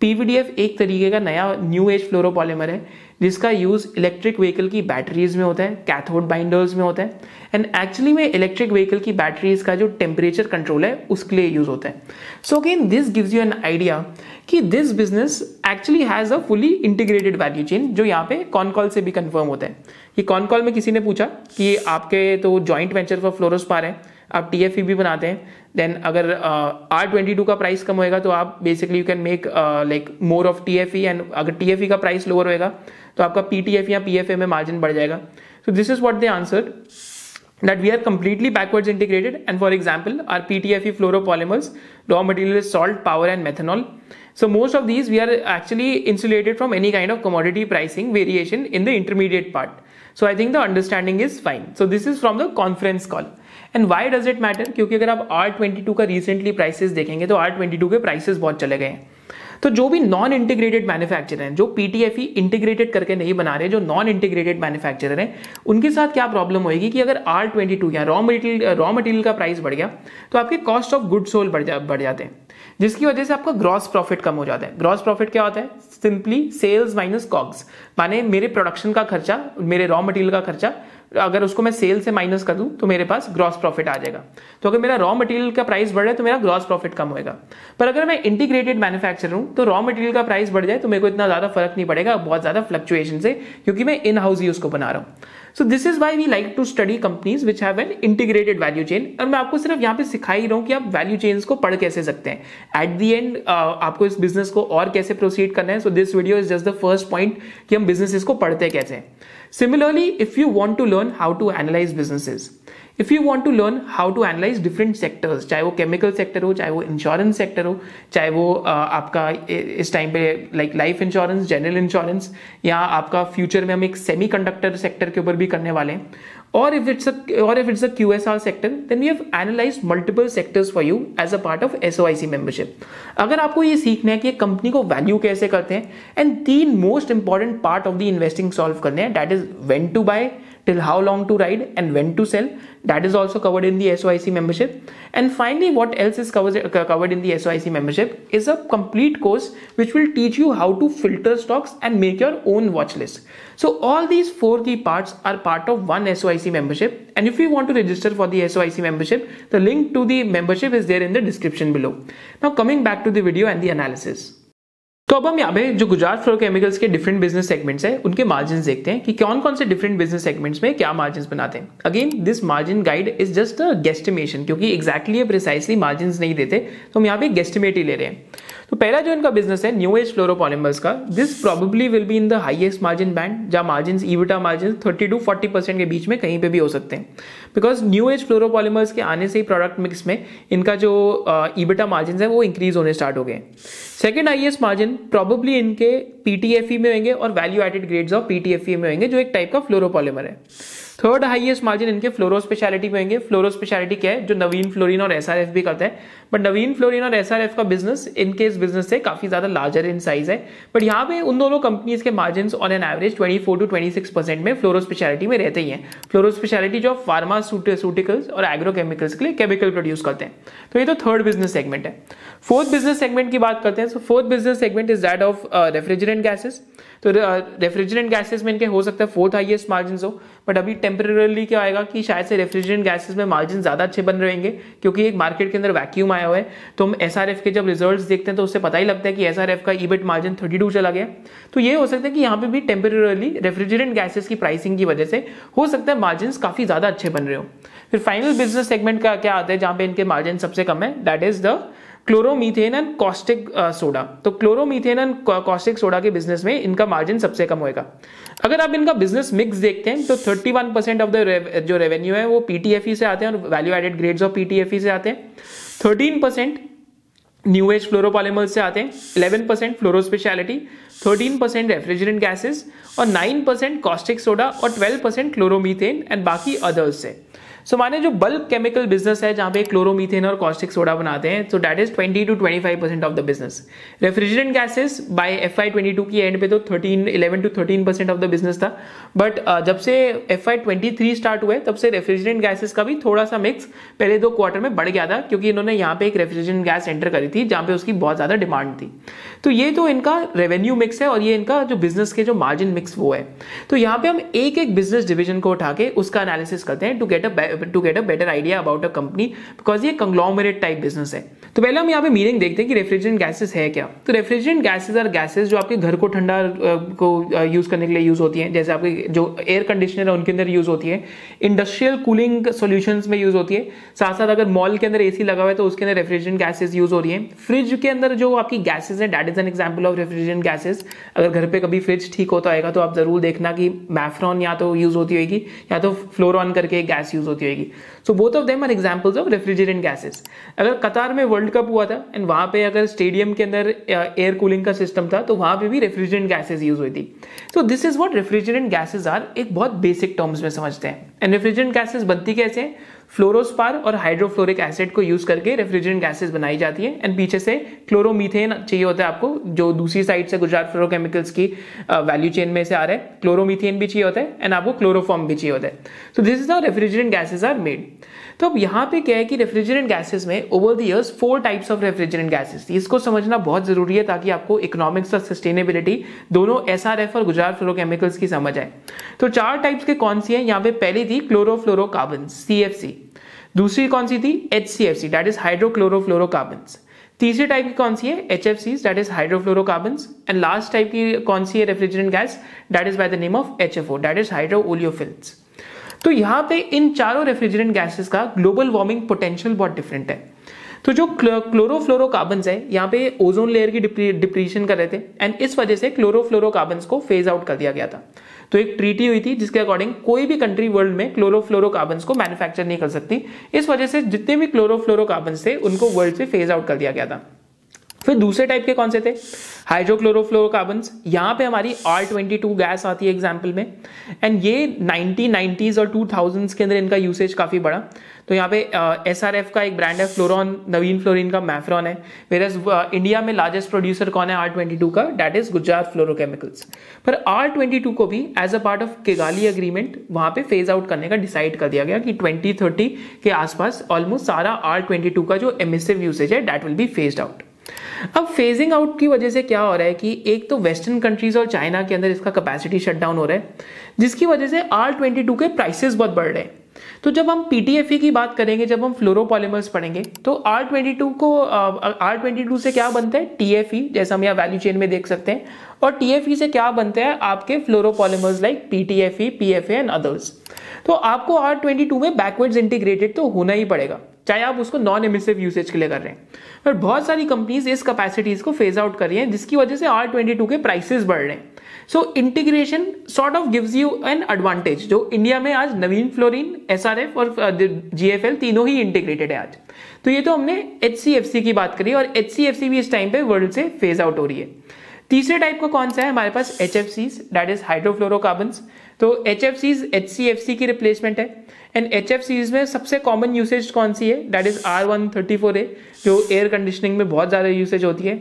पीवीडीएफ एक तरीके का नया न्यू एज फ्लोरोपॉलीमर है जिसका यूज़ इलेक्ट्रिक व्हीकल की बैटरीज में होता है कैथोड बाइंडर्स में होता है एंड एक्चुअली में इलेक्ट्रिक व्हीकल की बैटरीज का जो टेम्परेचर कंट्रोल है उसके लिए यूज़ होता है so again this gives you an idea कि this business actually has a fully integrated value chain जो यहाँ पे कॉनकॉल से भी कन्फर्म होता है कि कॉनकॉल में किसी ने पूछा कि आपके तो joint venture for fluorspar है आप टी एफ e भी बनाते हैं देन अगर आर ट्वेंटी टू का प्राइस कम होएगा तो आप basically you can make like more of T F and अगर टी e का प्राइस लोअर होएगा तो आपका पीटीएफ या पी एफ ए में मार्जिन बढ़ जाएगा so this is what the answer that we are completely backwards integrated and for example our PTF fluoropolymers raw material salt power and methanol so most of these we are actually insulated from any kind of commodity pricing variation in the intermediate part so I think the understanding is fine so this is from the conference call and why does it matter क्योंकि अगर आप are twenty two का recently prices देखेंगे तो R twenty two के prices बहुत चले गए हैं तो जो भी नॉन इंटीग्रेटेड मैन्युफैक्चर हैं जो पीटीएफई इंटीग्रेटेड e करके नहीं बना रहे जो नॉन इंटीग्रेटेड मैन्युफैक्चर हैं उनके साथ क्या प्रॉब्लम होगी कि अगर आर ट्वेंटी टू या रॉ मटेरियल रॉ मटेरियल का प्राइस बढ़ गया तो आपके कॉस्ट ऑफ गुड सोल बढ़ जा बढ़ जाते हैं जिसकी वजह से आपका ग्रॉस प्रॉफिट कम हो जाता है ग्रॉस प्रॉफिट क्या होता है सिंपली सेल्स माइनस कॉग्स माने मेरे प्रोडक्शन का खर्चा मेरे रॉ मटेरियल का खर्चा अगर उसको मैं सेल से माइनस कर दूं तो मेरे पास ग्रॉस प्रॉफिट आ जाएगा तो अगर मेरा रॉ मटेरियल का प्राइस बढ़ रहा है तो मेरा ग्रॉस प्रॉफिट कम होएगा पर अगर मैं इंटीग्रेटेड मैन्युफैक्चर हूं तो रॉ मटेरियल का प्राइस बढ़ जाए तो मेरे को इतना ज्यादा फर्क नहीं पड़ेगा बहुत ज्यादा फ्लक्चुएशन से क्योंकि मैं इन हाउस ही उसको बना रहा हूं so this is why we like to study companies which have an integrated value chain और मैं आपको सिर्फ यहाँ पे सिखा ही रहा हूँ कि आप वैल्यू चेन्स को पढ़ कैसे सकते हैं एट दी एंड आपको इस बिजनेस को और कैसे प्रोसीड करना है so this video is just the first point कि हम बिजनेस को पढ़ते कैसे similarly if you want to learn how to analyse businesses if you want to learn how to analyse different sectors चाहे वो केमिकल सेक्टर हो चाहे वो इंश्योरेंस सेक्टर हो चाहे वो uh, आपका इस टाइम पे like life insurance general insurance या आपका फ्यूचर में हम एक सेमी कंडक्टर सेक्टर के ऊपर भी करने वाले हैं if it's it's a or if it's a QSR sector then we have analyzed multiple sectors for you as a part of अगर आपको ये सीखना है कि कंपनी को वैल्यू कैसे करते हैं एंड तीन most important part of the investing solve करने हैं that is when to buy till how long to ride and when to sell that is also covered in the SYC membership and finally what else is covered, uh, covered in the SYC membership is a complete course which will teach you how to filter stocks and make your own watch list so all these four key parts are part of one SYC membership and if you want to register for the SYC membership the link to the membership is there in the description below now coming back to the video and the analysis तो अब हम यहाँ पे जो Gujarat fluorochemicals के different business segments हैं उनके margin देखते हैं कि कौन कौन से डिफरेंट बिजनेस सेगमेंट्स में क्या मार्जिन बनाते हैं again this margin guide is just a guesstimation क्योंकि एक्जैक्टली exactly प्रिसाइसली मार्जिन नहीं देते तो हम यहाँ पे गेस्टिमेट ही ले रहे हैं तो पहला जो इनका बिजनेस है न्यू एज फ्लोरोपॉलीमर्स का this probably will be in the highest margin band जहाँ margin EBITDA margin thirty to forty percent के बीच में कहीं पे भी हो सकते हैं बिकॉज न्यू एज फ्लोरोपॉलीमर्स के आने से ही प्रोडक्ट मिक्स में इनका जो ईबिटा मार्जिन है वो इंक्रीज होने स्टार्ट हो गए सेकेंड आई एस मार्जिन प्रॉबेबली इनके पीटीएफई e में होंगे और value added grades of PTFE में होंगे जो एक टाइप का फ्लोरोपॉलीमर है थर्ड हाइएस्ट मार्जिन इनके फ्लोरो स्पेशलिटी में होंगे फ्लोरो स्पेशलिटी क्या है जो नवीन फ्लोरिन और एस भी करता है बट नवीन फ्लोरिन और एस का बिजनेस इनके इस बिजनेस से काफी ज्यादा लार्जर इन साइज है बट यहाँ पे उन दोनों कंपनीज के margin on an average twenty four to twenty six percent में फ्लोरो स्पेशलिटी में रहते ही है फ्लोरो स्पेशलिटी जो फार्मा फार्मास्यूटिकल्स और एग्रोकेमिकल्स के लिए केमिकल प्रोड्यूस करते हैं तो ये तो थर्ड बिजनेस सेगमेंट है फोर्थ बिजनेस सेगमेंट की बात करते हैं so fourth business segment is that of refrigerant gases तो रेफ्रिजरेंट uh, गैसेस में इनके हो सकता है फोर्थ हाइएस्ट मार्जिन हो बट अभी टेम्परली क्या आएगा कि शायद से रेफ्रिजरेंट गैसेस में मार्जिन ज़्यादा अच्छे बन रहेंगे क्योंकि एक मार्केट के अंदर वैक्यूम आया हुआ है तो हम एस के जब रिजल्ट देखते हैं तो उससे पता ही लगता है कि एस का ईबेट मार्जिन थर्टी चला गया तो ये हो सकता है कि यहाँ पे भी टेम्परली रेफ्रिजरेंट गैसेस की प्राइसिंग की वजह से हो सकता है मार्जिन काफ़ी ज़्यादा अच्छे बन रहे रहे हो फिर फाइनल बिजनेस सेगमेंट का क्या आता है जहां पे इनके मार्जिन सबसे कम है that is the chloromethane and caustic soda तो क्लोरोमीथेन एंड कॉस्टिक सोडा के बिजनेस में इनका मार्जिन सबसे कम होएगा अगर आप इनका बिजनेस मिक्स देखते हैं तो 31 वन परसेंट ऑफ द जो रेवेन्यू है वो पीटीएफ e से आते हैं और value added grades of PTF से आते हैं 13 परसेंट न्यू एज फ्लोरोपॉलीमर से आते हैं 11 percent fluoro speciality thirteen percent refrigerant gases और 9 परसेंट कॉस्टिक सोडा और 12 परसेंट क्लोरोमीथेन एंड बाकी अदर्स से सो माने जो बल्क केमिकल बिजनेस है जहां पे क्लोरोमीथेन और कॉस्टिक सोडा बनाते हैं so that is 20 to 25 percent of the business refrigerant gases by F Y की एंड पे तो 13 11 to 13 percent of the business था बट uh, जब से एफ आई ट्वेंटी थ्री स्टार्ट हुए तब से रेफ्रिजरेंट गैसेस का भी थोड़ा सा मिक्स पहले दो क्वार्टर में बढ़ गया था क्योंकि इन्होंने यहाँ पे एक रेफ्रिजरेंट गैस एंटर करी थी जहाँ पे उसकी बहुत ज़्यादा डिमांड थी तो ये तो इनका रेवेन्यू मिक्स है और ये इनका जो बिजनेस के जो मार्जिन मिक्स वो है तो यहाँ पे हम एक एक बिजनेस डिविजन को उठा के उसका एनालिसिस करते हैं to get a to get a better idea about a company because ये कंग्लॉमरेट टाइप बिजनेस है तो पहले हम यहाँ पे मीनिंग देखते हैं कि रेफ्रिजरेंट गैसेस है क्या तो रेफ्रिजरेंट गैसेस आर गैसेस जो आपके घर को ठंडा को यूज करने के लिए यूज होती है जैसे आपके जो एयर कंडीशनर है उनके अंदर यूज होती है इंडस्ट्रियल कूलिंग सोल्यूशन में यूज होती है साथ साथ अगर मॉल के अंदर एसी लगा हुआ है तो उसके अंदर रेफ्रिजरेंट गैसेज यूज हो रही है फ्रिज के अंदर जो आपकी गैसेज है that is an example of refrigerant gases अगर घर पे कभी फ्रिज ठीक होता आएगा तो आप ज़रूर देखना कि मैफ्रॉन या तो यूज़ होती होगी या तो फ्लोर ऑन करके गैस यूज़ होती होगी so both of them are examples of refrigerant gases अगर कतार में वर्ल्ड कप हुआ था एंड वहाँ पे अगर स्टेडियम के अंदर एयर कूलिंग का सिस्टम था तो वहाँ पे भी रेफ्रिजरेंट गैसेज यूज़ हुई थी so this is what refrigerant gases are एक बहुत बेसिक टर्म्स में समझते हैं एंड रेफ्रिजरेंट गैसेज बनती कैसे हैं फ्लोरोस्पार और हाइड्रोफ्लोरिक एसिड को यूज करके रेफ्रिजरेंट गैसेस बनाई जाती है एंड पीछे से क्लोरोमीथेन चाहिए होता है आपको जो दूसरी साइड से गुजरात फ्लोरोकेमिकल्स की वैल्यू चेन में से आ रहा है क्लोरोमीथेन भी चाहिए होता है एंड आपको क्लोरोफॉर्म भी चाहिए होता है so this is are refrigerant gases are made तो अब यहां पे क्या है कि रेफ्रिजरेंट गैसेस में over the four types of refrigerant gases इसको समझना बहुत जरूरी है ताकि आपको इकोनॉमिक्स और सस्टेनेबिलिटी दोनों एस और गुजरात फ्लोरोकेमिकल्स की समझ आए तो चार टाइप्स के कौन सी है यहाँ पे पहली थी क्लोरोफ्लोरोकार्बन सी दूसरी कौन सी थी H C F C that is hydrochlorofluorocarbon तीसरी टाइप की कौन सी है H F C that is hydrofluorocarbon and last type की कौन सी है refrigerant gas that is by the name of H F O that is hydro olefins तो यहां पे इन चारों रेफ्रिजरेंट गैसेस का ग्लोबल वार्मिंग पोटेंशियल बहुत डिफरेंट है तो जो क्लोरोफ्लोरोकार्बन है यहां पे ओजोन लेयर की डिप्रीशन कर रहे थे एंड इस वजह से क्लोरोफ्लोरोकार्बन को फेज आउट कर दिया गया था तो एक ट्रीटी हुई थी जिसके अकॉर्डिंग कोई भी कंट्री वर्ल्ड में क्लोरोफ्लोरोकार्बन को मैन्युफैक्चर नहीं कर सकती इस वजह से जितने भी क्लोरोफ्लोरोकार्बन थे उनको वर्ल्ड से फेज आउट कर दिया गया था फिर दूसरे टाइप के कौन से थे हाइड्रोक्लोरोफ्लोरोकार्बन यहाँ पे हमारी आर ट्वेंटी टू गैस आती है एग्जाम्पल में एंड ये नाइनटीन नाइनटीज और टू थाउजेंड के अंदर इनका यूसेज काफ़ी बढ़ा तो यहाँ पे एस आर एफ का एक ब्रांड है फ्लोरॉन नवीन फ्लोरिन का मैफ्रॉन है वेर इंडिया में लार्जेस्ट प्रोड्यूसर कौन है आर ट्वेंटी टू का डैट इज गुजरात फ्लोरोकेमिकल्स पर आर ट्वेंटी टू को भी as a part of Kigali agreement वहाँ पे फेज आउट करने का डिसाइड कर दिया गया कि ट्वेंटी थर्टी के आसपास ऑलमोस्ट सारा आर ट्वेंटी टू का जो एमिसिव यूसेज है that will be phase out अब फेजिंग आउट की वजह से क्या हो रहा है कि एक तो वेस्टर्न कंट्रीज और चाइना के अंदर इसका कैपेसिटी शटडाउन हो रहा है जिसकी वजह से आर ट्वेंटी टू के प्राइसेस बहुत बढ़ रहे हैं तो जब हम पीटीएफई e की बात करेंगे जब हम फ्लोरोपॉलीमर्स पढ़ेंगे तो आर ट्वेंटी टू को आर ट्वेंटी टू से क्या बनता है टीएफई e, जैसा हम यहाँ वैल्यू चेन में देख सकते हैं और टीएफई e से क्या बनते हैं आपके fluoropolymers like PTFE PFA and others तो आपको आर ट्वेंटी टू में बैकवर्ड्स इंटीग्रेटेड तो होना ही पड़ेगा चाहे आप उसको नॉन एमिसिव यूसेज के लिए कर रहे हैं पर बहुत सारी कंपनीज इस कैपेसिटीज को फेज आउट कर रही हैं जिसकी वजह से आर ट्वेंटी टू के प्राइसेस बढ़ रहे हैं so integration sort of gives you an advantage जो इंडिया में आज Navin fluorine S R F और जी तीनों ही इंटीग्रेटेड है आज तो ये तो हमने एच सी एफ सी की बात करी और एच सी एफ सी भी इस टाइम पे वर्ल्ड से फेज आउट हो रही है तीसरे टाइप का कौन सा है हमारे पास H F Cs that is hydrofluorocarbon तो H F Cs H C F C की रिप्लेसमेंट है एंड एच एफ सीरीज में सबसे कॉमन यूसेज कौन सी है that is R one thirty four A जो एयर कंडीशनिंग में बहुत ज़्यादा यूसेज होती है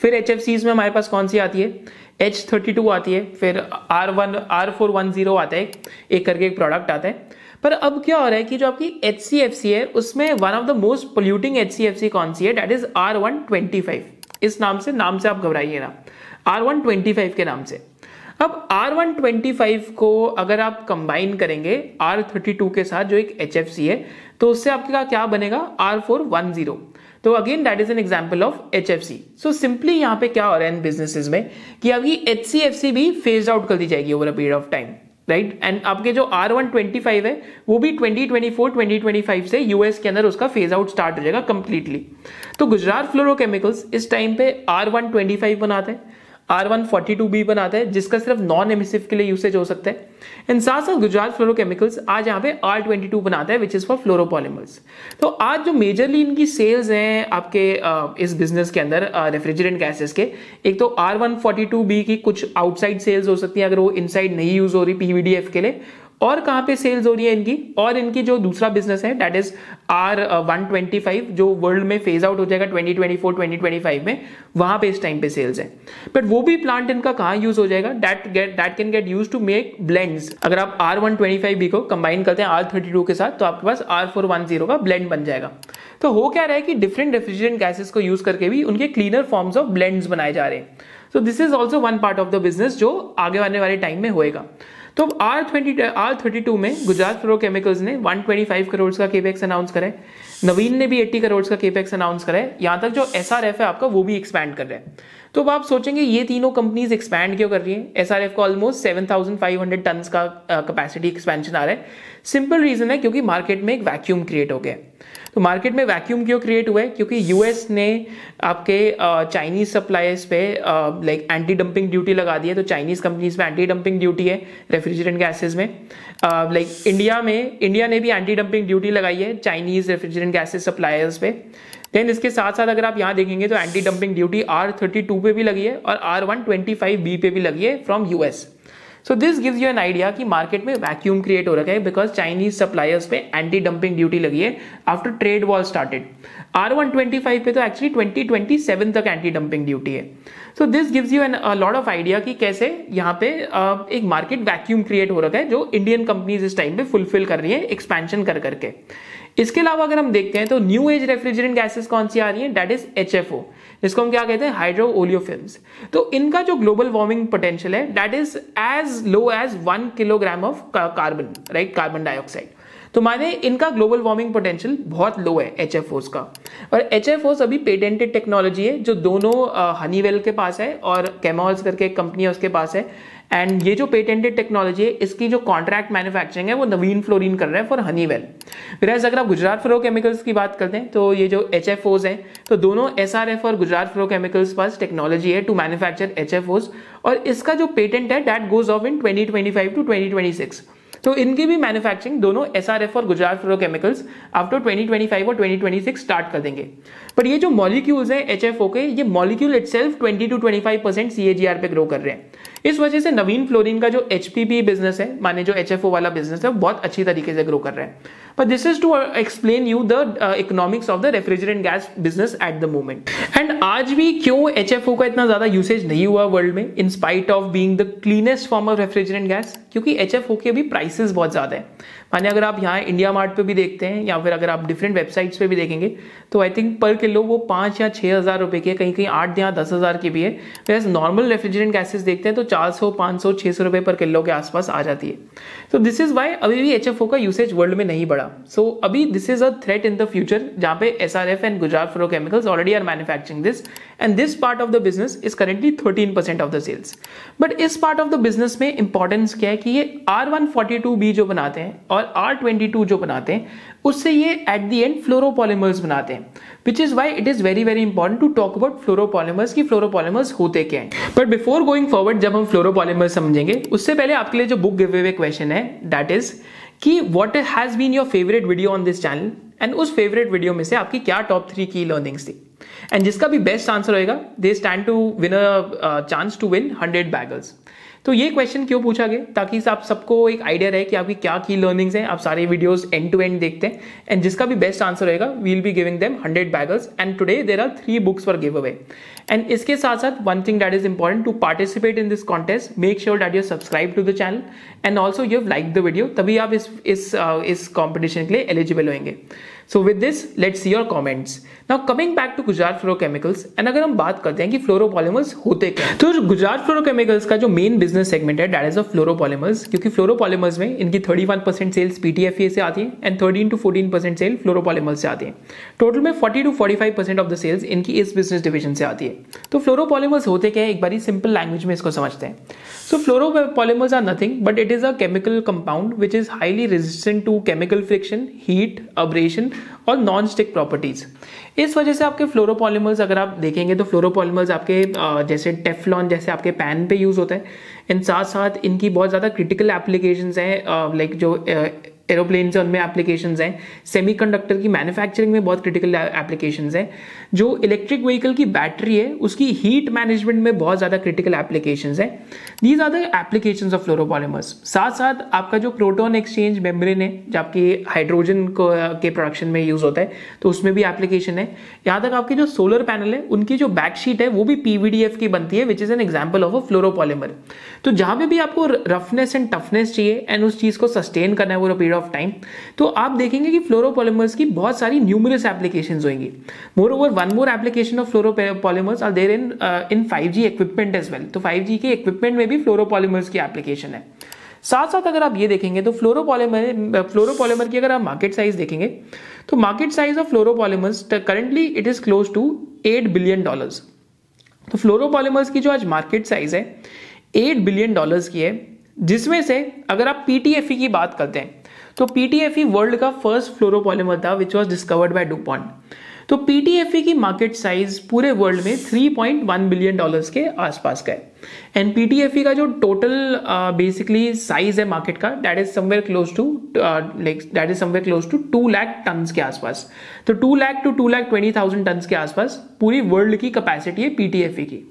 फिर एच एफ सीरीज में हमारे पास कौन सी आती है एच थर्टी टू आती है फिर R one R four one zero आता है एक करके एक प्रोडक्ट आता है पर अब क्या हो रहा है कि जो आपकी एच सी एफ सी है उसमें one of the most polluting H C F C कौन सी है that is R one twenty five इस नाम से नाम से आप घबराइए ना आर वन ट्वेंटी फाइव के नाम से अब R125 को अगर आप कंबाइन करेंगे R32 के साथ जो एक एच है तो उससे आपके का क्या बनेगा R410 तो again that is an example of H F C so simply यहां पे क्या हो रहा है इन बिजनेसेस में कि अभी एच सी एफ सी भी फेज आउट कर दी जाएगी over a period of time right and आपके जो आर वन ट्वेंटी फाइव है वो भी twenty twenty four twenty twenty five से यूएस के अंदर उसका फेज आउट स्टार्ट हो जाएगा कंप्लीटली तो गुजरात फ्लोरोकेमिकल्स इस टाइम पे आर वन ट्वेंटी फाइव बनाते हैं R one forty two B बनाता है जिसका सिर्फ नॉन एमिसिव के लिए यूसेज हो सकता है इन साथ साथ गुजरात फ्लोरोकेमिकल्स आज यहाँ पे आर ट्वेंटी टू बनाता है विच इज़ फॉर फ्लोरोपॉलीमर्स तो आज जो मेजरली इनकी सेल्स हैं आपके इस बिजनेस के अंदर रेफ्रिजरेंट गैसेस के एक तो R one forty two B की कुछ आउटसाइड सेल्स हो सकती है अगर वो इनसाइड नहीं यूज़ हो रही पीवीडीएफ के लिए और कहां पे सेल्स हो रही है इनकी और इनकी जो दूसरा बिजनेस है that is R one twenty five जो वर्ल्ड में फेज आउट हो जाएगा twenty twenty four twenty twenty five में वहां पे इस टाइम पे सेल्स है बट वो भी प्लांट इनका कहां यूज हो जाएगा that get that can get use to make blends अगर आप R one twenty five B को कंबाइन करते हैं आर थर्टी टू के साथ तो आपके पास आर फोर वन जीरो का ब्लेंड बन जाएगा तो हो क्या रहा है कि डिफरेंट रेफ्रिजरेंट गैसेस को यूज करके भी उनके क्लीनर फॉर्म्स ऑफ ब्लेंड्स बनाए जा रहे हैं so this is also one part of the business जो आगे आने वाले टाइम में होएगा तो R twenty R thirty two में गुजरात केमिकल्स ने फाइव करोड़ का केपेक्स अनाउंस करा नवीन ने भी एट्टी करोड़ का केपेक्स अनाउंस करा है यहाँ तक जो एस है आपका वो भी एक्सपैंड कर रहे हैं तो अब आप सोचेंगे ये तीनों कंपनीज एक्सपैंड क्यों कर रही हैं एस का almost seven thousand five hundred ton का कैपेसिटी एक्सपेंशन आ रहा है सिंपल रीजन है क्योंकि मार्केट में एक वैक्यूम क्रिएट हो गया तो मार्केट में वैक्यूम क्यों क्रिएट हुआ है क्योंकि यूएस ने आपके चाइनीज सप्लायर्स पे लाइक एंटी डंपिंग ड्यूटी लगा दी है तो चाइनीज कंपनीज पे एंटी डंपिंग ड्यूटी है रेफ्रिजरेंट गैसेज में लाइक इंडिया में इंडिया ने भी एंटी डंपिंग ड्यूटी लगाई है चाइनीज रेफ्रिजरेंट गैसेज सप्लायर्स पे देन इसके साथ साथ अगर आप यहाँ देखेंगे तो anti dumping duty R thirty two पे भी लगी है और R one twenty five B पे भी लगी है from US so this gives you an idea कि मार्केट में वैक्यूम क्रिएट हो रखा है बिकॉज चाइनीज सप्लायर्स पे एंटी डंपिंग ड्यूटी लगी है after trade war started R one twenty five पे तो एक्चुअली ट्वेंटी ट्वेंटी सेवन तक एंटी डंपिंग ड्यूटी है so this gives you an lot of idea कि कैसे यहाँ पे uh, एक मार्केट वैक्यूम क्रिएट हो रखा है जो इंडियन कंपनीज इस टाइम पे फुलफिल कर रही है एक्सपेंशन कर करके इसके अलावा अगर हम देखते हैं तो न्यू एज रेफ्रिजरेंट गैसेस कौन सी आ रही है that is H F O इसको हम क्या कहते हैं हाइड्रो ओलियो तो इनका जो ग्लोबल वार्मिंग पोटेंशियल है that is as low as one kilogram of carbon right carbon dioxide तो माने इनका ग्लोबल वार्मिंग पोटेंशियल बहुत लो है एच का और एच अभी पेटेंटेड टेक्नोलॉजी है जो दोनों हनीवेल के पास है और कैमोल्स करके एक कंपनी है उसके पास है एंड ये जो पेटेंटेड टेक्नोलॉजी है इसकी जो कॉन्ट्रैक्ट मैन्युफैक्चरिंग है वो नवीन फ्लोरिन कर रहे हैं फॉर हनीवेल फिर अगर आप गुजरात फ्लो केमिकल्स की बात करते हैं तो ये जो एच एफ ओज है तो दोनों एस आर एफ और गुजरात फ्लो केमिकल्स पास टेक्नोलॉजी है to manufacture H F Os और इसका जो पेटेंट है that goes off in twenty twenty five to twenty twenty six तो इनकी भी मैन्युफैक्चरिंग दोनों एस आर एफ और गुजरात फ्लोरोकेमिकल्स आफ्टर फाइव और ट्वेंटी ट्वेंटी सिक्स स्टार्ट कर देंगे पर ये जो मॉलिक्यूल्स हैं एच एफ ओ के ये molecule itself twenty two twenty five percent C A G R पे ग्रो कर रहे हैं इस वजह से नवीन फ्लोरिन का जो एच बिजनेस है माने जो एच वाला बिजनेस है बहुत अच्छी तरीके से ग्रो कर रहा है but this is to uh, explain you the economics of the refrigerant gas business at the moment and आज भी क्यों एच का इतना ज्यादा यूसेज नहीं हुआ वर्ल्ड में in spite of being the cleanest form of refrigerant gas क्योंकि एच के भी प्राइसेस बहुत ज्यादा है माने अगर आप यहाँ इंडिया मार्ट पे भी देखते हैं या फिर अगर आप डिफरेंट वेबसाइट्स पे भी देखेंगे तो आई थिंक पर किलो वो पाँच या छः हज़ार रुपये के कहीं कहीं आठ या दस हज़ार के भी है वैस नॉर्मल रेफ्रिजरेंट गैसेस देखते हैं तो चार सौ पाँच सौ छः सौ रुपये पर किलो के आसपास आ जाती है तो दिस इज़ वाई अभी भी एच का यूसेज वर्ल्ड में नहीं बढ़ा जाएगा सो so, अभी this is a threat in the future जहां पे S R F and Gujarat fluorochemicals already are manufacturing this and this part of the business is currently thirteen percent of the sales but इस part of the business में importance क्या है कि ये R one forty two B जो बनाते हैं और आर ट्वेंटी टू जो बनाते हैं उससे ये एट द एंड फ्लोरोपॉलीमर्स बनाते हैं which is why it is very very important to talk about fluoropolymers की फ्लोरोपॉलीमर्स होते क्या हैं बट बिफोर गोइंग फॉरवर्ड जब हम फ्लोरोपॉलीमर्स समझेंगे उससे पहले आपके लिए जो बुक गिवे हुए क्वेश्चन है दैट इज कि what has been your favourite video on this channel and उस फेवरेट वीडियो में से आपकी क्या टॉप थ्री की लर्निंग्स थी एंड जिसका भी बेस्ट आंसर होएगा they stand to win a chance to win hundred bagels तो ये क्वेश्चन क्यों पूछा गया ताकि आप सबको एक आइडिया रहे कि आपकी क्या की लर्निंग्स हैं आप सारे वीडियोस एंड टू एंड देखते हैं एंड जिसका भी बेस्ट आंसर रहेगा we'll be giving them hundred bagels and today there are three books for giveaway and इसके साथ साथ one thing that is important to participate in this contest make sure that you subscribe to the channel and also you have like the video तभी आप इस इस इस competition के लिए एलिजिबल होंगे so with this let see your comments now coming back to Gujarat fluorochemicals and अगर हम बात करते हैं कि फ्लोरोपोलिमर्स होते क्या तो गुजरात फ्लोरोकेमिकल्स का जो मेन बिजनेस सेगमेंट है डैट इज अ फ्लोरोपॉलीमर्स क्योंकि फ्लोरोपॉलीमर्स में इनकी thirty one percent sales PTF से आती है and thirteen to fourteen percent sale fluoropolymers से आती है टोटल में forty two forty five percent of the sales इनकी इस बिजनेस डिवीजन से आती है तो फ्लोरोपॉलीमर्स होते क्या है एक बार सिंपल लैंग्वेज में इसको समझते हैं so fluoropolymers are nothing but it is a chemical compound which is highly resistant to chemical friction heat abrasion और नॉन स्टिक प्रॉपर्टीज़ इस वजह से आपके फ्लोरोपॉलीमर्स अगर आप देखेंगे तो फ्लोरोपॉलीमर्स आपके जैसे टेफलॉन जैसे आपके पैन पे यूज़ होता है इन साथ साथ इनकी बहुत ज़्यादा क्रिटिकल एप्लीकेशन है लाइक जो एरोप्लेन से उनमें एप्लीकेशन हैं सेमी कंडक्टर की मैन्युफैक्चरिंग में बहुत क्रिटिकल एप्लीकेशन हैं जो इलेक्ट्रिक व्हीकल की बैटरी है उसकी हीट मैनेजमेंट में बहुत ज़्यादा क्रिटिकल एप्लीकेशन हैं these are the application of fluoropolymers साथ साथ आपका जो प्रोटोन एक्सचेंज मेम्ब्रेन है जो आपकी हाइड्रोजन के प्रोडक्शन में यूज यूज़ होता है तो उसमें भी एप्लीकेशन है यहां तक आपकी जो सोलर पैनल है उनकी जो बैकशीट है वो भी पीवीडीएफ की बनती है which is an example of a fluoropolymer तो जहां पर भी आपको रफनेस एंड टफनेस चाहिए एंड उस चीज़ को सस्टेन करना है वो पीरियड ऑफ टाइम तो आप देखेंगे कि फ्लोरोपॉलीमर्स की बहुत सारी न्यूमरस एप्लीकेशन होंगी more one more application of fluoropolymers are there in in five G equipment as well तो फाइव जी के इक्विपमेंट में भी फ्लोरोपॉलीमर्स की एप्लीकेशन है साथ साथ अगर आप ये देखेंगे तो फ्लोरोपॉलीमर फ्लोरोपॉलीमर की अगर आप मार्केट साइज देखेंगे तो market size of fluoropolymers currently it is close to eight billion dollars तो फ्लोरोपॉलीमर्स की जो आज मार्केट साइज है एट बिलियन डॉलर्स की है जिसमें से अगर आप पीटीएफई e की बात करते हैं तो पीटीएफई वर्ल्ड e का फर्स्ट फ्लोरोपॉलीमर था which was discovered by DuPont तो पीटीएफई e की मार्केट साइज पूरे वर्ल्ड में 3.1 बिलियन डॉलर्स के आसपास का है एंड पीटीएफई e का जो टोटल बेसिकली साइज है मार्केट का that is somewhere close to like that is somewhere close to two lakh ton के आसपास तो two lakh two two lakh twenty thousand ton के आसपास पूरी वर्ल्ड की कैपेसिटी है पीटीएफई e की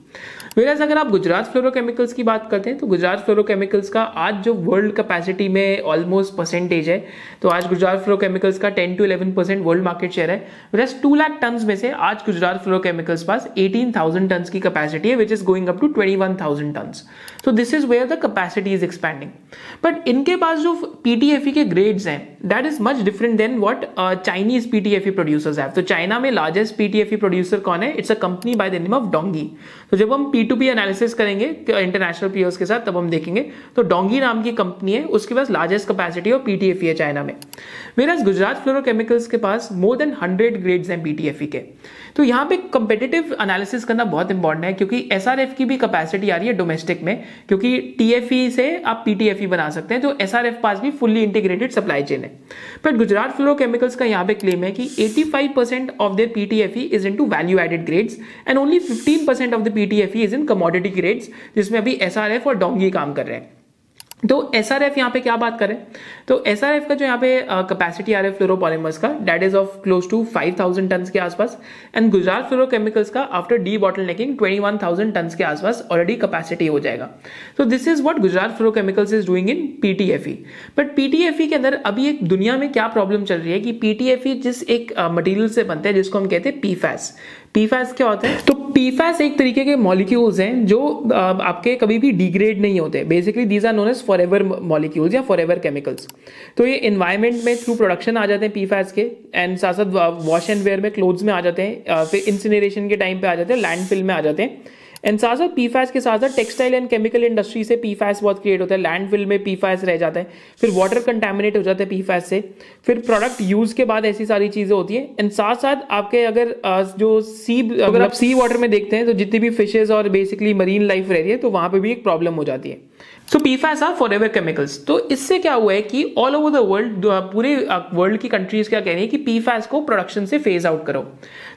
वेराज अगर आप गुजरात फ्लोरोकेमिकल्स की बात करते हैं तो गुजरात फ्लोरोकेमिकल्स का आज जो वर्ल्ड कैपेसिटी में ऑलमोस्ट परसेंटेज है तो आज गुजरात फ्लोरोकेमिकल्स का 10 to 11 percent world market share है वेराज टू लाख टन्स में से आज गुजरात फ्लोरोकेमिकल्स पास एटीन थाउजेंड टन की कैपेसिटी है which is going up to twenty one thousand tons तो this is where the capacity is expanding but इनके पास जो पीटीएफई e के ग्रेड्स हैं that is much different then what Chinese PTFE producers है तो चाइना में लार्जेस्ट पीटीएफई प्रोड्यूसर कौन है it's a company by the name of Dongyue तो जब हम पी टू पी एनालिसिस करेंगे इंटरनेशनल तो पीयर्स के साथ तब हम देखेंगे तो डोंगी नाम की कंपनी है उसके पास लार्जेस्ट कैपेसिटी और पीटीएफ है चाइना में मेरा गुजरात फ्लोरोकेमिकल्स के पास मोर देन हंड्रेड ग्रेड्स हैं पीटीएफ e के तो यहाँ पे कंपेटिटिव एनालिसिस करना बहुत इंपॉर्टेंट है क्योंकि एस की भी कैपेसिटी आ रही है डोमेस्टिक में क्योंकि टी e से आप पी e बना सकते हैं तो एस पास भी फुल्ली इंटीग्रेटेड सप्लाई चेन है बट गुजरात फ्लोरोकेमिकल्स का यहाँ पे क्लेम है कि 85% of their PTFE is into value added grades and only 15% of the PTFE is in commodity grades जिसमें अभी एसआरएफ और डोंगी काम कर रहे हैं तो एस आर एफ यहाँ पे क्या बात करें तो एस आर एफ का जो यहाँ पे कैपेसिटी आ रहा है फ्लोरोपॉलीमर्स का that is of close to five thousand ton के आसपास एंड गुजरात फ्लोरोकेमिकल्स का after D debottlenecking twenty one thousand ton के आसपास ऑलरेडी कैपेसिटी हो जाएगा तो this is what Gujarat fluorochemicals is doing in PTFE but PTFE के अंदर अभी एक दुनिया में क्या प्रॉब्लम चल रही है कि पीटीएफई e जिस एक मटीरियल uh, से बनते हैं जिसको हम कहते हैं पीफैस पीफैस क्या होता है तो पीफास एक तरीके के मॉलिक्यूल्स हैं जो आपके कभी भी डिग्रेड नहीं होते basically these are known as forever molecules या फॉर एवर केमिकल्स तो ये इन्वायरमेंट में थ्रू प्रोडक्शन आ जाते हैं पीफास के एंड साथ साथ वॉश एंड वेयर में क्लोथ्स में आ जाते हैं फिर इंसिनरेशन के टाइम पे आ जाते हैं लैंडफिल में आ जाते हैं एंड साथ साथ पी के साथ साथ टेक्सटाइल एंड केमिकल इंडस्ट्री से पी बहुत क्रिएट होता है लैंड फिल में पी रह जाता है फिर वाटर कंटेमिनेट हो जाता है पी से फिर प्रोडक्ट यूज के बाद ऐसी सारी चीज़ें होती है एंड साथ साथ आपके अगर जो सी अगर आप सी वाटर में देखते हैं तो जितनी भी फिशेज और बेसिकली मरीन लाइफ रह रही है तो वहां पर भी एक प्रॉब्लम हो जाती है so PFAS are forever chemicals तो इससे क्या हुआ है कि ऑल ओवर द वर्ल्ड पूरे वर्ल्ड की कंट्रीज क्या कह रही है कि पीफैस को प्रोडक्शन से फेज आउट करो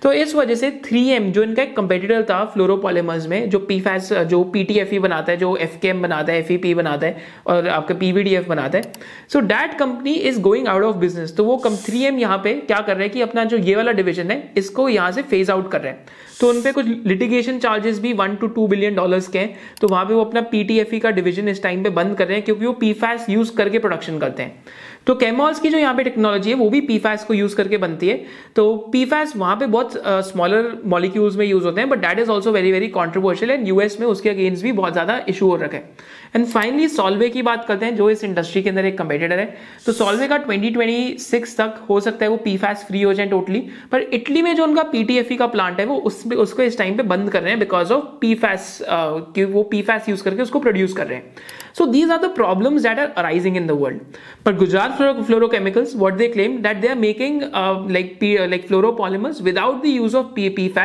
तो इस वजह से 3M जो इनका एक कंपेटिटर था फ्लोरोपॉलीमर्स में जो पीफैस जो पीटीएफई e बनाता है जो एम बनाता है पी e बनाता है और आपका पीवीडीएफ बनाता है so that company is going out of business तो वो कम थ्री एम यहाँ पे क्या कर रहे हैं कि अपना जो ये वाला डिविजन है इसको यहाँ से फेज आउट कर रहे हैं तो उनपे कुछ लिटिगेशन चार्जेस भी one to two billion dollars के हैं तो वहां पे वो अपना पीटीएफई e का डिविजन इस टाइम पे बंद कर रहे हैं क्योंकि वो पीफैस यूज करके प्रोडक्शन करते हैं तो कैमोल्स की जो यहाँ पे टेक्नोलॉजी है वो भी पीफैस को यूज करके बनती है तो पीफैस वहां पे बहुत स्मॉलर uh, मॉलिक्यूल्स में यूज होते हैं but that is also very very controversial and US में उसके अगेंस्ट भी बहुत ज्यादा इशू हो रखे है एंड फाइनली सॉल्वे की बात करते हैं जो इस इंडस्ट्री के अंदर एक कंपेटेटर है तो सॉल्वे का 2026 तक हो सकता है वो पी फ्री हो जाए टोटली पर इटली में जो उनका पीटीएफ e का प्लांट है वो उस उसको इस टाइम पे बंद कर रहे हैं बिकॉज ऑफ पी फैस वो पी यूज करके उसको प्रोड्यूस कर रहे हैं so these are the problem that are arising in the world पर Gujarat Fluorochemicals what they claim that they are making like like fluoropolymers without the P of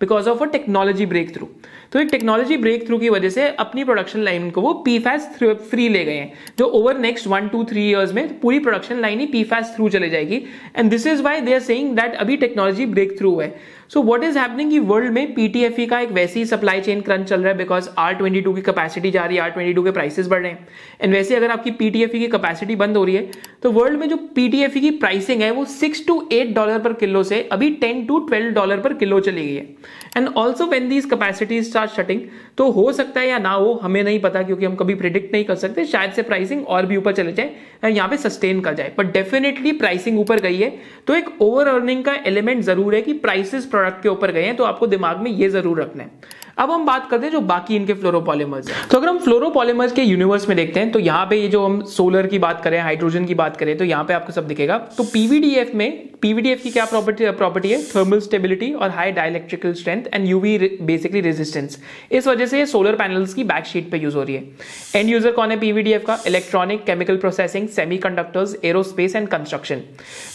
because of a technology breakthrough तो एक technology break through की वजह से अपनी production line को वो P free ले गए हैं जो over next one two three years में पूरी प्रोडक्शन लाइन ही पी थ्रू चले जाएगी and this is why they are saying that अभी टेक्नोलॉजी ब्रेक थ्रू है सो वॉट इज हैपनिंग की वर्ल्ड में पीटीएफ e का एक वैसी सप्लाई चेन क्रंच चल रहा है बिकॉज आर ट्वेंटी टू की कपैसिटी जा रही है आर ट्वेंटी टू के प्राइसेस बढ़ रहे हैं एंड वैसे अगर आपकी पीटीएफ e की कपैसिटी बंद हो रही है तो वर्ल्ड में जो पीटीएफ e की प्राइसिंग है वो six to eight dollar per kilo से अभी ten to twelve dollar per kilo चली गई है and also when these capacity start shutting तो हो सकता है या ना हो हमें नहीं पता क्योंकि हम कभी प्रिडिक्ट नहीं कर सकते शायद से प्राइसिंग और भी ऊपर चले जाए एंड यहाँ पे सस्टेन कर जाए बट डेफिनेटली प्राइसिंग ऊपर गई है तो एक ओवर अर्निंग का एलिमेंट जरूर है कि प्राइसेस प्रोडक्ट के ऊपर गए हैं तो आपको दिमाग में ये ज़रूर रखना है अब हम बात करते हैं जो बाकी इनके फ्लोरोपॉलीमर्स हैं तो अगर हम फ्लोरोपॉलीमर्स के यूनिवर्स में देखते हैं तो यहाँ पे ये जो हम सोलर की बात करें हाइड्रोजन की बात करें तो यहाँ पे आपको सब दिखेगा तो पीवीडीएफ में पीवीडीएफ की क्या प्रॉपर्टी प्रॉपर्टी है थर्मल स्टेबिलिटी और high dielectrical strength and UV basically resistance इस वजह से ये सोलर पैनल्स की बैकशीट पर यूज हो रही है एंड यूजर कौन है पीवीडीएफ का electronic chemical processing semiconductors aerospace and construction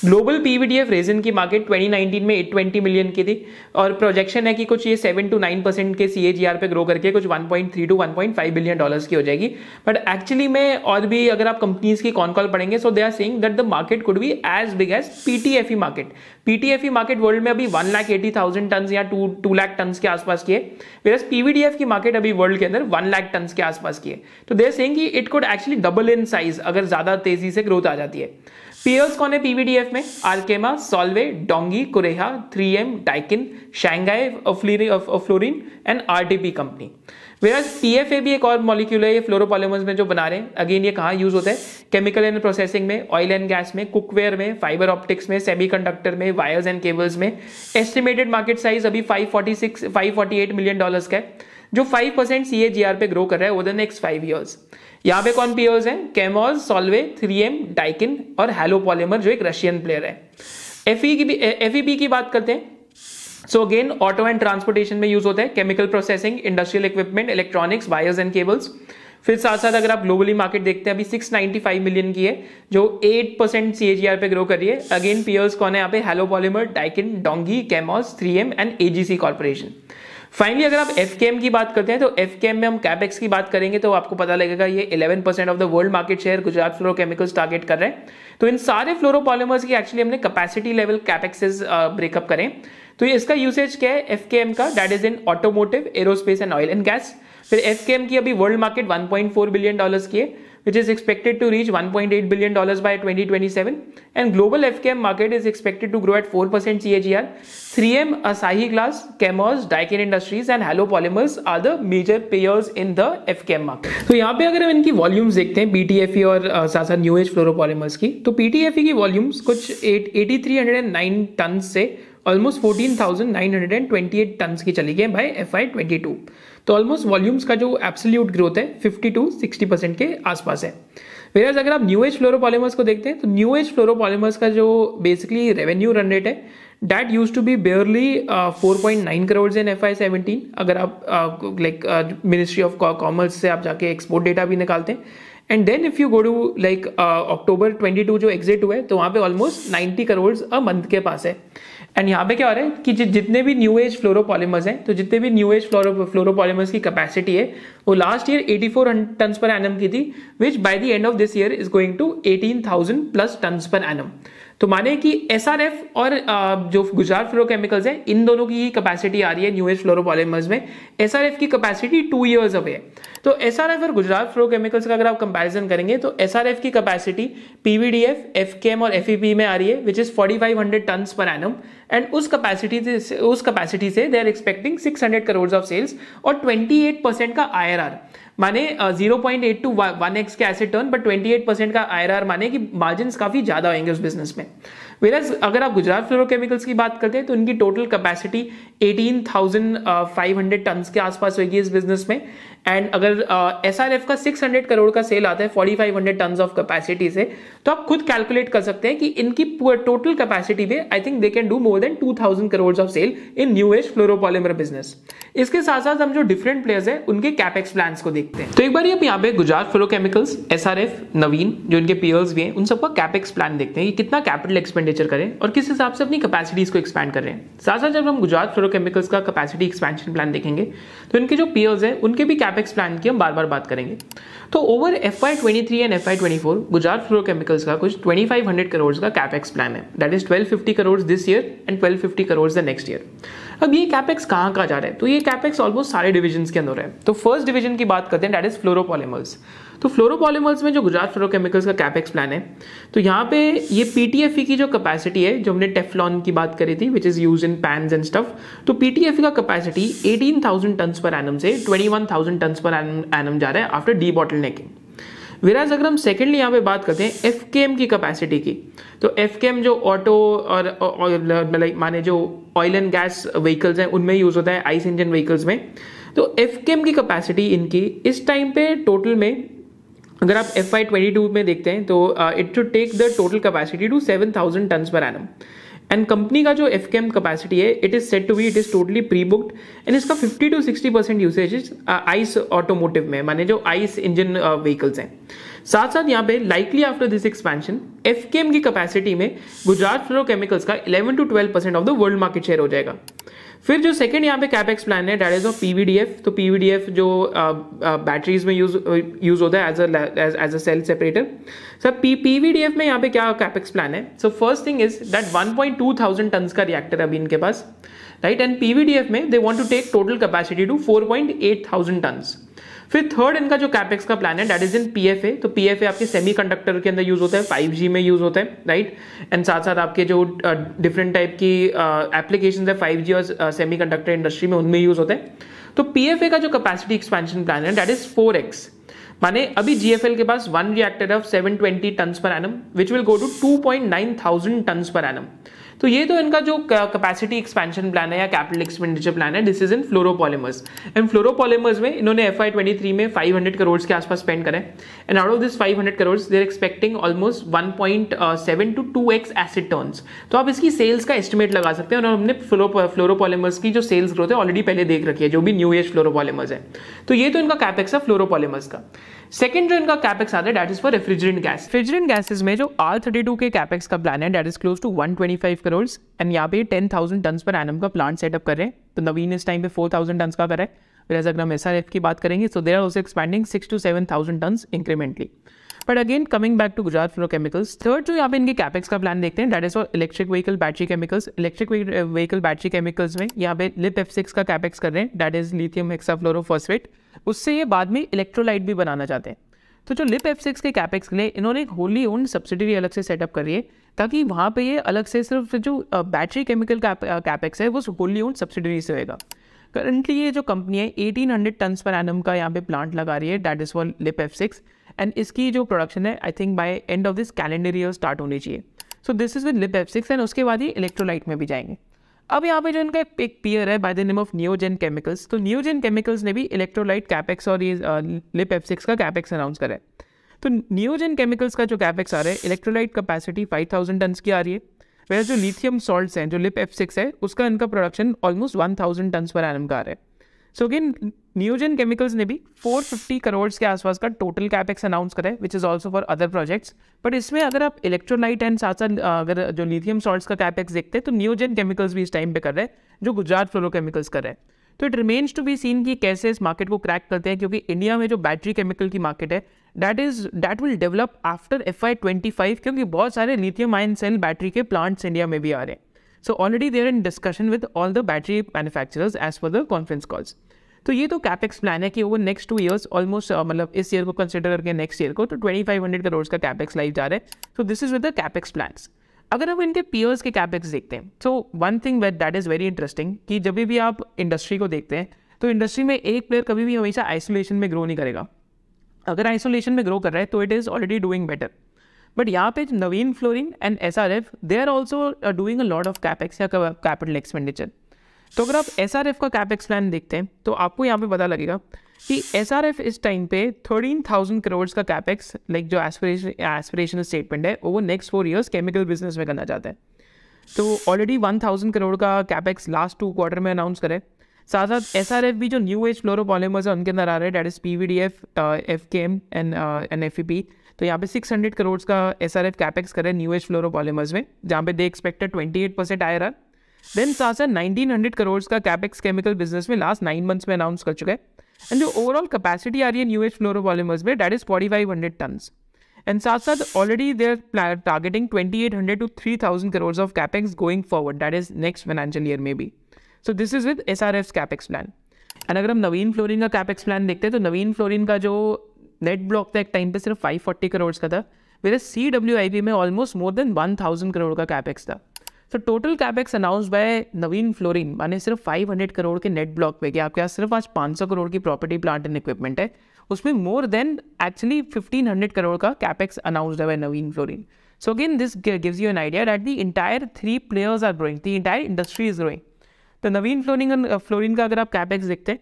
global PVDF resin की मार्केट ट्वेंटी में एट मिलियन की थी और प्रोजेक्शन है कि कुछ ये सेवन टू नाइन परसेंट के सीएजीआर पे ग्रो करके कुछ 1.3 टू 1.5 बिलियन डॉलर्स की हो जाएगी बट एक्चुअली में और भी अगर आप कंपनीज की कॉन कॉल पढ़ेंगे so they are saying that the market could be as big as PTFE market PTFE market world में अभी one lakh eighty thousand ton या टू टू लाख टन के आसपास की है वेरस पीवीडीएफ की मार्केट अभी वर्ल्ड के अंदर वन लाख टन के आसपास की है तो दे सेइंग कि it could actually double in size अगर ज्यादा तेजी से ग्रोथ आ जाती है पीयर्स कौन है पीवीडीएफ में Arkema Solvay Dongyue Kureha three M Daikin Shanghai fluorine and RTP company whereas A भी एक और मॉलिक्यूल है ये फ्लोरोपॉलीमर्स में जो बना रहे हैं अगेन ये कहाँ यूज होता है केमिकल एंड प्रोसेसिंग में ऑयल एंड गैस में कुकवेयर में फाइबर ऑप्टिक्स में सेमी कंडक्टर में वायर्स एंड केबल्स में एस्टिमेटेड मार्केट साइज अभी five five forty six forty eight million dollars का है जो five percent C A G R पे ग्रो कर रहा है over the next five years यहाँ पे कौन पीओज हैं कैमोज सॉल्वे एम डाइकिन और हेलो पॉलीमर जो एक रशियन प्लेयर है एफ e की भी एफ e की बात करते हैं so again auto and transportation में यूज होता है chemical processing industrial equipment electronics wires and cables फिर साथ साथ अगर आप ग्लोबली मार्केट देखते हैं अभी 695 मिलियन की है जो 8 परसेंट सीएजीआर पे ग्रो कर रही है अगेन पियर्स कौन है यहाँ पे hello Halopolymer Daikin Dongyue Chemours 3M and AGC corporation finally अगर आप एफ की बात करते हैं तो एफ में हम कैपेक्स की बात करेंगे तो आपको पता लगेगा ये eleven percent of the world market share Gujarat Chemicals target कर रहे हैं तो इन सारे फ्लोरोपॉलीमर्स की एक्चुअली हमने कैपेसिटी लेवल कैपेक्सेज ब्रेकअप करें तो ये इसका यूसेज क्या है एफ का that is in automotive aerospace and oil and gas फिर एफ की अभी वर्ल्ड मार्केट 1.4 बिलियन डॉलर्स की है which is expected to reach 1.8 billion dollars by 2027 and global FKM market is expected to grow at 4% CAGR. 3M, Asahi Glass, Chemours, Daikin Industries and Halo Polymers are the major players in the FKM market. तो यहाँ पे अगर हम इनकी volumes देखते हैं BTFE और साथ साथ न्यू एज फ्लोरोपॉलीमर्स की तो PTFE की वॉल्यूम्स कुछ 8309 टन से ऑलमोस्ट 14,928 टन की चली गई है बाय FI22. तो ऑलमोस्ट वॉल्यूम्स का जो एब्सोल्यूट ग्रोथ है फिफ्टी टू सिक्सटी परसेंट के आसपास है वेराज अगर आप न्यू एज फ्लोरोपॉलीमर्स को देखते हैं तो न्यू एज फ्लोरोपॉलीमर्स का जो बेसिकली रेवेन्यू रन रेट है that used to be barely four point nine crore in F Y seventeen अगर आप लाइक मिनिस्ट्री ऑफ कॉमर्स से आप जाके एक्सपोर्ट डेटा भी निकालते हैं and then if you go to like October twenty two जो एग्जिट हुआ है तो वहाँ पे almost ninety crore a month के पास है एंड यहाँ पे क्या हो रहा है कि जितने भी न्यू एज फ्लोरोपॉलीमर्स हैं तो जितने भी न्यू एज फ्लोरो फ्लोरोपॉलीमर्स की कैपेसिटी है वो last year 84 four ton per annum की थी which by the end of this year is going to 18,000 plus ton per annum तो माने कि एस आर एफ और जो गुजरात फ्लोरोकेमिकल्स है इन दोनों की कैपेसिटी आ रही है न्यू एज फ्लोरोपॉलीमर्स में एस आर एफ की कैपेसिटी टू ईयर्स अवे है तो एस आर एफ और गुजरात फ्लोरोकेमिकल्स का अगर आप कंपैरिजन करेंगे तो एस आर एफ की कैपेसिटी पीवीडीएफ एम और एफ ई पी में आ रही है which is forty five hundred ton per annum and उस कैपेसिटी से उस कैपेसिटी से they are expecting six hundred crore of sales और ट्वेंटी एट परसेंट का आई आईआरआर माने 0.8 टू वन एक्स के एसेट टर्न पर 28% का आईआरआर माने कि मार्जिन काफी ज्यादा होंगे उस बिजनेस में वेरस अगर आप गुजरात फ्लोरोकेमिकल्स की बात करते हैं तो इनकी टोटल कैपेसिटी 18,500 टन्स के आसपास होगी इस बिजनेस में एंड अगर एस uh, का 600 करोड़ का सेल आता है 4,500 टन्स ऑफ कैपेसिटी से तो आप खुद कैलकुलेट कर सकते हैं कि इनकी टोटल कैपेसिटी में I think they can do more than two thousand crore of sale in new age fluoropolymer business इसके साथ साथ हम जो डिफरेंट प्लेयर्स हैं उनके कैपेक्स प्लान को देखते हैं तो एक बार आप यहाँ पे गुजरात फ्लोरोकेमिकल्स एस नवीन जो इनके पीयर्स भी हैं उन सबका कैपेक्स प्लान देखते हैं कि कितना कैपिटल एक्सपेंडिचर करें और किस हिसाब से अपनी कैपेसिटीज को एक्सपैंड कर रहे हैं साथ साथ जब हम गुजरात फ्लोरोकेमिकल्स का कैपेसिटी एक्सपेंशन प्लान देखेंगे तो इनके जो पीयर्स हैं उनके भी कैपेक्स प्लान की हम बार बार बात करेंगे तो over F Y and F Y Gujarat Fluorochemical years का कुछ 2500 करोड़ का कैपेक्स प्लान है that is 1250 crore this year and 1250 crore the next year अब ये कैपेक्स कहाँ कहाँ जा रहे हैं तो ये कैपेक्स ऑलमोस्ट सारे डिविजन के अंदर है तो फर्स्ट डिवीजन की बात करते हैं डेट इज फ्लोरोपॉलीमर्स तो फ्लोरोपॉलीमर्स में जो गुजरात फ्लोरोकेमिकल्स का कैपेक्स प्लान है तो यहाँ पे ये पीटीएफई e की जो कैपेसिटी है जो हमने टेफलॉन की बात करी थी which is use in pan and stuff तो पीटीएफई e का capacity thousand ton per annum से twenty one thousand ton per annum जा रहा है after D debottlenecking अगर हम सेकेंडली यहाँ पे बात करते हैं एफ के एम की कैपेसिटी की तो एफ के एम जो ऑटो और लाइक माने जो ऑयल एंड गैस व्हीकल्स हैं उनमें यूज़ होता है आइस इंजन व्हीकल्स में तो एफ की कैपेसिटी इनकी इस टाइम पे टोटल में अगर आप एफ आई ट्वेंटी टू में देखते हैं तो it to take the total capacity to seven thousand ton per annum and company का जो एफ कैपेसिटी है it is set to be it is totally pre booked and इसका fifty to sixty percent usage is automotive में माने जो ice engine vehicles हैं साथ साथ यहाँ पे likely after this expansion F की कपैसिटी में गुजरात फ्लोरोकेमिकल्स का eleven to twelve percent of the world market share हो जाएगा फिर जो सेकंड यहाँ पे कैपेक्स प्लान है डेट इज ऑफ पीवीडीएफ तो पीवीडीएफ जो बैटरीज uh, uh, में यूज यूज uh, होता है as as a cell separator sir P PVDF में यहाँ पे क्या कैपेक्स प्लान है so first thing is that to thousand ton का रिएक्टर अभी इनके पास राइट एंड पीवीडीएफ में they want to take total capacity to eight thousand ton फिर थर्ड इनका जो कैपेक्स का प्लान है that is in P F A तो पी एफ ए आपके सेमी कंडक्टर के अंदर यूज होता है फाइव जी में यूज होता है राइट एंड साथ साथ आपके जो डिफरेंट uh, टाइप की एप्लीकेशन uh, है फाइव जी और सेमी कंडक्टर इंडस्ट्री में उनमें यूज होते हैं तो पी एफ ए का जो कैपेसिटी एक्सपेंशन प्लान है डेट इज फोर एक्स माने अभी जीएफएल के पास one reactor of twenty ton per annum which will go to two point nine thousand ton per annum तो ये तो इनका जो कैपेसिटी एक्सपेंशन प्लान है या कैपिटल एक्सपेंडिचर प्लान है this is in fluoropolymers and fluoropolymers में इन्होंने एफ आई ट्वेंटी थ्री में फाइव हंड्रेड करोड़ के आसपास स्पेंड करें and out of this five hundred crore they're expecting almost one point seven to two X asset turn तो आप इसकी सेल्स का एस्टिमेट लगा सकते हैं और हमने फ्लोरोपॉलीमर्स की जो सेल्स ग्रोथ है ऑलरेडी पहले देख रखी है जो भी न्यू एज फ्लोरोपॉलीमर्स है तो ये तो इनका कैपेक्स है फ्लोरोपॉलीमर्स का सेकंड जो इनका कैपेक्स आता है that is for refrigerant gas refrigerant gases में जो आर थर्टी टू के कैपेक्स का प्लान है that is close to one twenty five crore and यहाँ पे ten thousand ton per annum का प्लांट सेटअप कर रहे हैं तो नवीन इस टाइम पे फोर थाउजेंड टन का कर रहे हैं फिर अगर हम एस की बात करेंगे so there are also expanding six to seven thousand ton incrementally but again coming back to Gujarat chemicals third जो यहाँ पे इनके कैपेक्स का प्लान देखते हैं that is for electric vehicle battery chemicals electric vehicle battery chemicals में यहाँ पे लिप एफ सिक्स का कैपेक्स कर रहे हैं डेट इज लिथियम हेक्साफ्लोरोफॉस्फेट उससे ये बाद में इलेक्ट्रोलाइट भी बनाना चाहते हैं तो जो लिप एफ सिक्स के कैपेक्स के लिए इन्होंने एक होली ओन सब्सिडरी अलग से सेटअप करी है ताकि वहाँ पे ये अलग से सिर्फ जो बैटरी केमिकल कैपेक्स है वो होली ओन सब्सिडरी से होगा करंटली ये जो कंपनी है 1800 टन्स पर एनम का यहाँ पे प्लांट लगा रही है that is for lip F six and इसकी जो प्रोडक्शन है I think by end of this calendar year start होनी चाहिए so this is with lip F six and उसके बाद ही इलेक्ट्रोलाइट में भी जाएंगे अब यहाँ पे जो इनका एक पियर है by the name of Neogen chemicals तो नियोजन केमिकल्स ने भी इलेक्ट्रोलाइट कैपेक्स और ये लिप एफ सिक्स का कैपेक्स अनाउंस करा है तो नियोजन केमिकल्स का जो कैपेक्स आ रहा है electrolyte capacity five thousand tons की आ रही है वह जो लिथियम सॉल्ट्स हैं जो लिप एफ सिक्स है उसका इनका production almost one thousand tons per annum का आ रहा है सो अगेन न्यूजन केमिकल्स ने भी 450 करोड़ के आसपास का टोटल कैपेक्स अनाउंस करा है which is also for other projects but इसमें अगर आप इलेक्ट्रोलाइट एंड साथ साथ अगर जो लिथियम सॉल्ट्स का कैपेक्स देखते हैं तो न्यूजन केमिकल्स भी इस टाइम पे कर रहे हैं जो गुजरात फ्लोरो केमिकल्स कर रहे हैं तो it remains to be seen कि कैसे इस मार्केट को क्रैक करते हैं क्योंकि इंडिया में जो बैटरी केमिकल की मार्केट है that is that will develop after F I twenty five क्योंकि बहुत सारे लिथियम आयन सेल बैटरी के प्लांट्स इंडिया में भी आ रहे हैं so already there in discussion with all the battery manufacturers as per the conference calls तो ये तो कैपेक्स प्लान है कि वो नेक्स्ट टू ईयर्स ऑलमोस्ट मतलब इस ईयर को कंसिडर करके नेक्स्ट ईयर को तो ट्वेंटी फाइव हंड्रेड करोड़ का कैपेक्स लाइफ जा रहा है so this is with the capex plans अगर हम इनके पीयर्स के कैपेक्स देखते हैं so one thing wait that is very interesting कि जब भी आप इंडस्ट्री को देखते हैं तो इंडस्ट्री में एक प्लेयर कभी भी हमेशा आइसोलेशन में ग्रो नहीं करेगा अगर आइसोलेशन में ग्रो कर रहा है तो it is already doing better but यहाँ पे Navin fluorine and S R F they are also doing a lot of capex या कैपिटल एक्सपेंडिचर तो अगर आप एस आर एफ का कैपेक्स प्लान देखते हैं तो आपको यहाँ पे पता लगेगा कि एस आर एफ इस टाइम पे थर्टीन थाउजेंड करोड़ का कैपेक्स लाइक जो एस्परेशन एस्पिरेशनल स्टेटमेंट है वो next four years chemical business में करना चाहता है तो ऑलरेडी वन थाउजेंड करोड़ का कैपेक्स लास्ट टू क्वार्टर में अनाउंस करें साथ साथ एस आर एफ भी जो न्यू एज फ्लोरोपॉलीमर्स है उनके अंदर आ रहे हैं that is P V D F F K M and N F E P तो यहाँ पे हंड्रेड करोड़ का एस आर एफ कैपेक्स करें न्यू एज फ्लोरोपॉलीमर्स में जहाँ पे they expected eight percent I R R then nineteen hundred crore का capex chemical business में लास्ट नाइन मंथ्स में अनाउंस कर चुके हैं एंड जो ओवरऑल कैपेसिटी आ रही है न्यू एज फ्लोरोपॉलीमर्स में that is forty five hundred tons and साथ साथ already there targeting twenty eight hundred to three thousand crore of capex going forward that is next financial year में भी so this is with S R F capex plan and अगर हम Navin fluorine का capex plan देखते हैं तो Navin fluorine का जो नेट ब्लॉक था एक टाइम पर सिर्फ फाइव फोर्टी करोड़ का था मेरे सी डब्ल्यू आई पी में almost more than one thousand crore का कैपेक्स था तो total capex announce by Navin fluorine माने सिर्फ 500 करोड़ के नेट ब्लॉक पे गया आपके पास सिर्फ आज 500 करोड़ की प्रॉपर्टी प्लांट एंड इक्विपमेंट है उसमें मोर देन एक्चुअली 1500 करोड़ का कैपेक्स अनाउंस है by Navin fluorine so again this gives you an idea that the entire three players are growing the entire industry is growing तो नवीन फ्लोरिन फ्लोरिन का अगर आप capex देखते हैं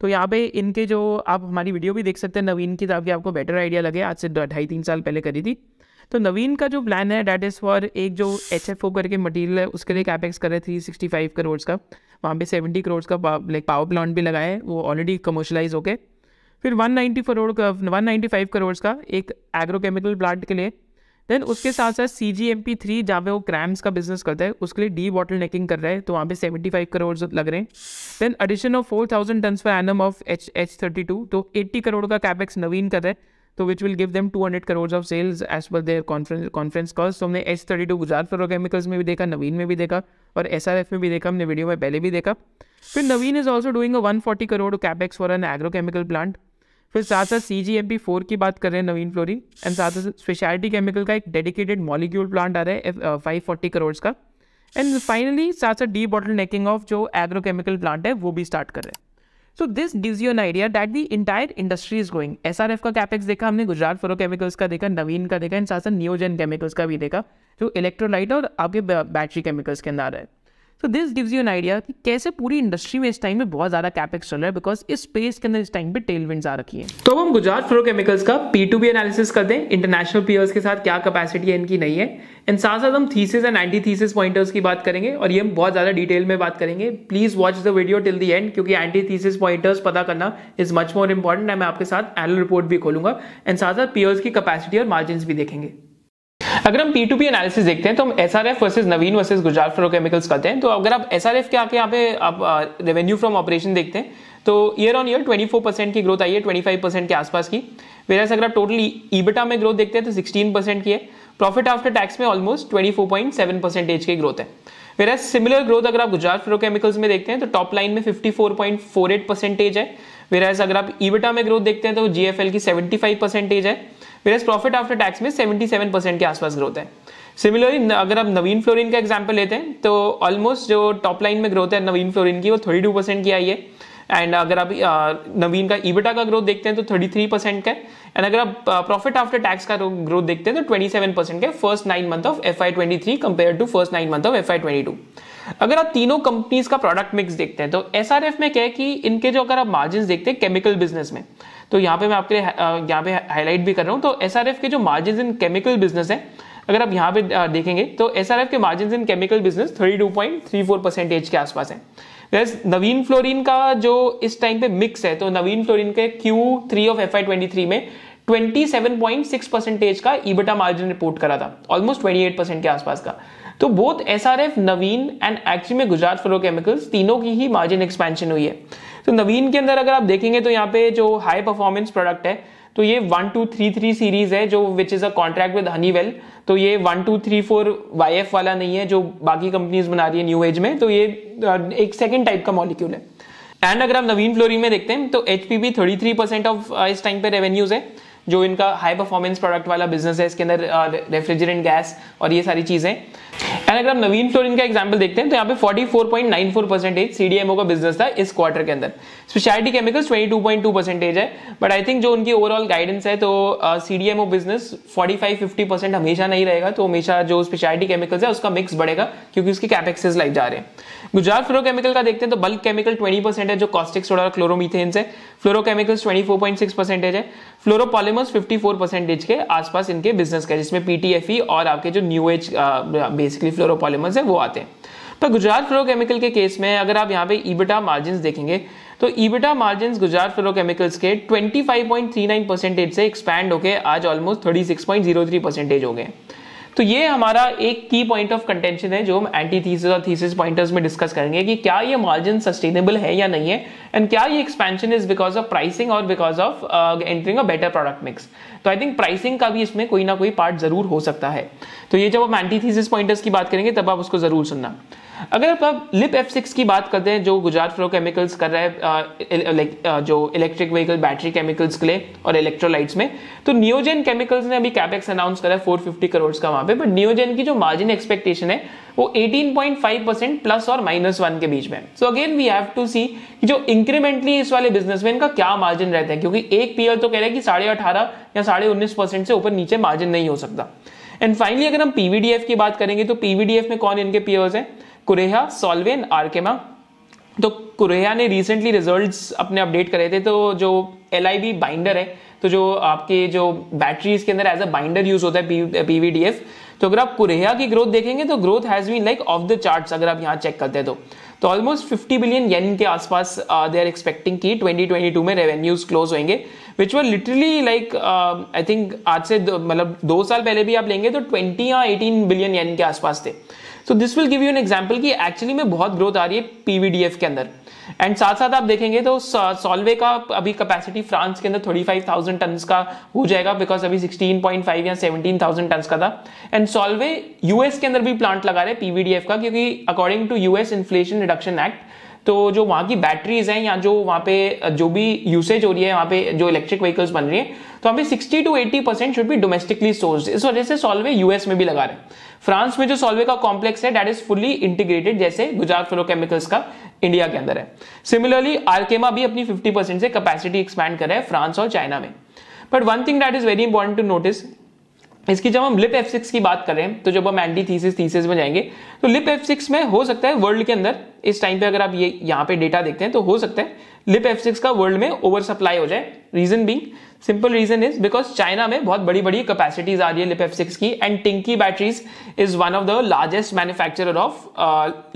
तो यहाँ पे इनके जो आप हमारी वीडियो भी देख सकते हैं नवीन की ताकि आपको बेटर आइडिया लगे आज से ढाई तीन साल पहले करी थी तो नवीन का जो प्लान है डैट इज़ फॉर एक जो एच एफ ओ करके मटीरियल है उसके लिए कैपेक्स करे थ्री सिक्सटी फाइव करोड़ का वहाँ पे सेवेंटी करोड़ का लाइक पावर प्लांट भी लगाए वो ऑलरेडी कमर्शलाइज हो गए फिर वन नाइन्टी करोड़ का वन नाइन्टी फाइव करोड़ का एक एग्रोकेमिकल प्लांट के लिए देन उसके साथ साथ C G M P three जहाँ पे वो क्रैम्स का बिजनेस करता है उसके लिए डी बॉटल नेकिंग कर रहा है तो वहाँ पे सेवेंटी फाइव करोड़ लग रहे हैं then addition of four thousand tons per annum of H H thirty two तो एट्टी करोड़ का कैपेक्स नवीन कर रहा है तो which will give them hundred crore of sales as per their conference conference calls तो हमने H thirty two Gujarat fluorochemicals में भी देखा नवीन में भी देखा और एस आर एफ में भी देखा हमने वीडियो में पहले भी देखा फिर Navin is also doing a one forty crore capex for an agrochemical plant फिर साथ साथ C G M P four की बात कर रहे हैं नवीन फ्लोरिन एंड साथ साथ स्पेशलिटी केमिकल का एक डेडिकेटेड मॉलिक्यूल प्लांट आ रहा है फाइव फोर्टी करोड़ का एंड फाइनली साथ साथ डी बॉटल नेकिंग ऑफ जो एग्रोकेमिकल प्लांट है वो भी स्टार्ट कर रहे हैं so this gives you an idea that the entire industry is going S R F का कैपेक्स देखा हमने गुजरात केमिकल्स का देखा नवीन का देखा इन साथ साथ केमिकल्स का भी देखा जो इलेक्ट्रोलाइट और आपके बैटरी केमिकल्स के अंदर है so this gives you an idea कि कैसे पूरी इंडस्ट्री में इस टाइम में बहुत ज़्यादा कैपेक्स चल रहा है बिकॉज इस स्पेस के अंदर इस टाइम पे टेल आ रखी है तो हम गुजरात केमिकल्स का पी टू बी एनालिसिस कर दें इंटरनेशनल पीयर्स के साथ क्या कैपेसिटी है इनकी नहीं है एंड साथ साथ हम thesis and anti antithesis pointers की बात करेंगे और ये हम बहुत ज़्यादा डिटेल में बात करेंगे please watch the video till the end क्योंकि एंटी थीसिस पॉइंटर्स पता करना इज मच मोर इंपॉर्टेंट है मैं आपके साथ एनुअल रिपोर्ट भी खोलूंगा एंड साथ साथ पीयर्स की कैपेसिटी और मार्जिन भी देखेंगे अगर हम पी टू पी एनालिसिस देखते हैं तो हम S R F versus Navin versus Gujarat fluorochemicals करते हैं तो अगर आप एस आर एफ के आके यहाँ पे आप रेवेन्यू फ्रॉम ऑपरेशन देखते हैं तो ईयर ऑन ईयर 24 परसेंट की ग्रोथ आई है 25 परसेंट के आसपास की वेरस अगर आप टोटल ईबिटा में ग्रोथ देखते हैं तो 16 परसेंट की है प्रॉफिट आफ्टर टैक्स में ऑलमोस्ट 24.7 परसेंटेज की ग्रोथ है वेरस सिमिलर ग्रोथ अगर आप गुजरात फ्लोरोकेमिकल्स में देखते हैं तो टॉप लाइन में 54.48 परसेंटेज है वेरस अगर आप ईबिटा में ग्रोथ देखते हैं तो जीएफएल की 75 परसेंटेज है मेरे प्रॉफिट आफ्टर टैक्स में 77 परसेंट के आसपास ग्रोथ है सिमिलरली अगर आप नवीन फ्लोरिन का एग्जाम्पल लेते हैं तो ऑलमोस्ट जो टॉप लाइन में ग्रोथ है नवीन फ्लोरिन की वो थर्टी टू परसेंट की आई है एंड अगर आप नवीन का ईबेटा का ग्रोथ देखते हैं तो थर्टी थ्री परसेंट का एंड अगर आप प्रॉफिट आफ्टर टैक्स का ग्रोथ देखते हैं तो ट्वेंटी सेवन परसेंट का first nine month of F I twenty three compare to first nine month of F I twenty two अगर आप तीनों कंपनीज का प्रोडक्ट मिक्स देखते हैं तो एस आर एफ में क्या है कि इनके जो अगर आप मार्जिन देखते हैं केमिकल बिजनेस में तो यहाँ पे मैं आपके लिए यहाँ पे हाईलाइट भी कर रहा हूँ तो एस के जो मार्जिन इन केमिकल बिजनेस है अगर आप यहाँ पे देखेंगे तो एस के margin in chemical business thirty two point three four percentage के आसपास है वैस नवीन फ्लोरिन का जो इस टाइम पे मिक्स है तो नवीन फ्लोरिन के Q three of F I twenty three में 27.6 परसेंटेज का इबटा मार्जिन रिपोर्ट करा था ऑलमोस्ट 28 परसेंट के आसपास का तो both S R F Navin and actually में गुजरात फ्लोरोकेमिकल्स तीनों की ही मार्जिन एक्सपेंशन हुई है तो नवीन के अंदर अगर आप देखेंगे तो यहाँ पे जो हाई परफॉर्मेंस प्रोडक्ट है तो ये one two three three series है जो which is a contract with Honeywell तो ये one two three four Y F वाला नहीं है जो बाकी कंपनीज बना रही है न्यू एज में तो ये एक सेकेंड टाइप का मॉलिक्यूल है एंड अगर आप नवीन फ्लोरी में देखते हैं तो H P B thirty three percent of इस टाइम पे रेवेन्यूज है जो इनका हाई परफॉर्मेंस प्रोडक्ट वाला बिजनेस है इसके अंदर रेफ्रिजरेंट गैस और ये सारी चीजें एंड अगर हम नवीन फ्लोरिन का एग्जाम्पल देखते हैं तो यहाँ पे 44.94 परसेंटेज सीडीएमओ का बिजनेस था इस क्वार्टर के अंदर स्पेशलिटी केमिकल्स 22.2 परसेंटेज है बट आई थिंक जो उनकी ओवरऑल गाइडेंस है तो सीडीएमओ बिजनेस 45-50 परसेंट हमेशा नहीं रहेगा तो हमेशा जो स्पेशलिटी केमिकल्स है उसका मिक्स बढ़ेगा क्योंकि उसके कैपेक्सेज लाइक जा रहे हैं गुजरात फ्लोरोकेमिकल का देखते हैं तो बल्क केमिकल 20 परसेंट है जो कॉस्टिक सोडा क्लोरोमीथेन से फ्लोरोकेमिकल्स 24.6 परसेंटेज है फ्लोरोपॉलीमर्स 54 परसेंटेज के आसपास इनके बिजनेस का जिसमें पीटीएफ e और आपके जो न्यू एज बेसिकली फ्लोरोपॉलीमर्स है वो आते हैं पर तो गुजरात फ्लोरोकेमिकल के केस में अगर आप यहाँ पे ईबिटा मार्जिन देखेंगे तो ईबिटा मार्जिन गुजरात फ्लोरोकेमिकल्स के 25.39 परसेंटेज से एक्सपैंड होकर आज ऑलमोस्ट 36.03 परसेंटेज हो गए तो ये हमारा एक की पॉइंट ऑफ कंटेंशन है जो हम एंटी थीसिस और थीसिस पॉइंटर्स में डिस्कस करेंगे कि क्या ये मार्जिन सस्टेनेबल है या नहीं है एंड क्या ये expansion is because of pricing और because of entering a better product mix तो आई थिंक प्राइसिंग का भी इसमें कोई ना कोई पार्ट जरूर हो सकता है तो ये जब हम एंटी थीसिस पॉइंटर्स की बात करेंगे तब आप उसको जरूर सुनना अगर आप लिप एफ सिक्स की बात करते हैं जो गुजरात फ्लो केमिकल्स कर रहे हैं जो इलेक्ट्रिक व्हीकल बैटरी केमिकल्स के लिए और इलेक्ट्रोलाइट्स में तो नियोजन केमिकल्स ने अभी कैपेक्स अनाउंस करा है फोर फिफ्टी करोड़ का वहां पे बट नियोजन की जो मार्जिन एक्सपेक्टेशन है वो 18.5 परसेंट प्लस और माइनस वन के बीच में so again we have to see कि जो इंक्रीमेंटली इस वाले बिजनेस में इनका क्या मार्जिन रहता है क्योंकि एक पीयर तो कह रहे हैं कि साढ़े अठारह या साढ़े उन्नीस परसेंट से ऊपर नीचे मार्जिन नहीं हो सकता एंड फाइनली अगर हम पीवीडीएफ की बात करेंगे तो पीवीडीएफ में कौन इनके पीयर्स हैं कुरेहा सॉल्वे आरकेमा तो कुरेहा ने रिसेंटली रिजल्ट्स अपने अपडेट करे थे तो जो एल बाइंडर है तो जो आपके जो बैटरीज के अंदर एज अ बाइंडर यूज होता है पीवीडीएफ तो अगर आप कुरेहा की ग्रोथ देखेंगे तो growth has been like of the charts अगर आप यहाँ चेक करते हैं तो तो ऑलमोस्ट 50 बिलियन येन के आसपास दे आर एक्सपेक्टिंग कि 2022 में रेवेन्यूज क्लोज होंगे which were literally like I think आज से मतलब दो साल पहले भी आप लेंगे तो 20 या 18 बिलियन येन के आसपास थे so this will give you an example की एक्चुअली में बहुत ग्रोथ आ रही है पीवीडीएफ के अंदर एंड साथ साथ आप देखेंगे तो सॉल्वे का अभी कैपेसिटी फ्रांस के अंदर थर्टी फाइव थाउजेंड टन का हो जाएगा बिकॉज अभी सिक्सटीन पॉइंट फाइव या सेवनटीन थाउजेंड टन का था एंड सॉल्वे यूएस के अंदर भी प्लांट लगा रहे पीवीडीएफ का क्योंकि according to US inflation reduction act तो जो वहां की बैटरीज हैं या जो वहां पे जो भी यूसेज हो रही है वहां पे जो इलेक्ट्रिक व्हीकल्स बन रही है तो वहां पे 60 टू 80 परसेंट शुड भी डोमेस्टिकली सोर्स इस वजह से सॉल्वे यूएस में भी लगा रहे हैं फ्रांस में जो सॉल्वे का कॉम्प्लेक्स है डेट इज फुली इंटीग्रेटेड जैसे गुजरात फ्लोकेमिकल्स का इंडिया के अंदर है सिमिलरली आर्केमा भी अपनी 50 परसेंट से कैपेसिटी एक्सपैंड कर रहा है फ्रांस और चाइना में but one thing that is very important to notice इसकी जब हम लिप एफ सिक्स की बात करें तो जब हम एंटी थीसिस थीसिस में जाएंगे तो लिप एफ सिक्स में हो सकता है वर्ल्ड के अंदर इस टाइम पे अगर आप ये यहाँ पे डेटा देखते हैं तो हो सकता है लिप एफ सिक्स का वर्ल्ड में ओवर सप्लाई हो जाए reason being simple reason is because China में बहुत बड़ी बड़ी कैपेसिटीज आ रही है लिप एफ सिक्स की and Tinci batteries is one of the largest manufacturer of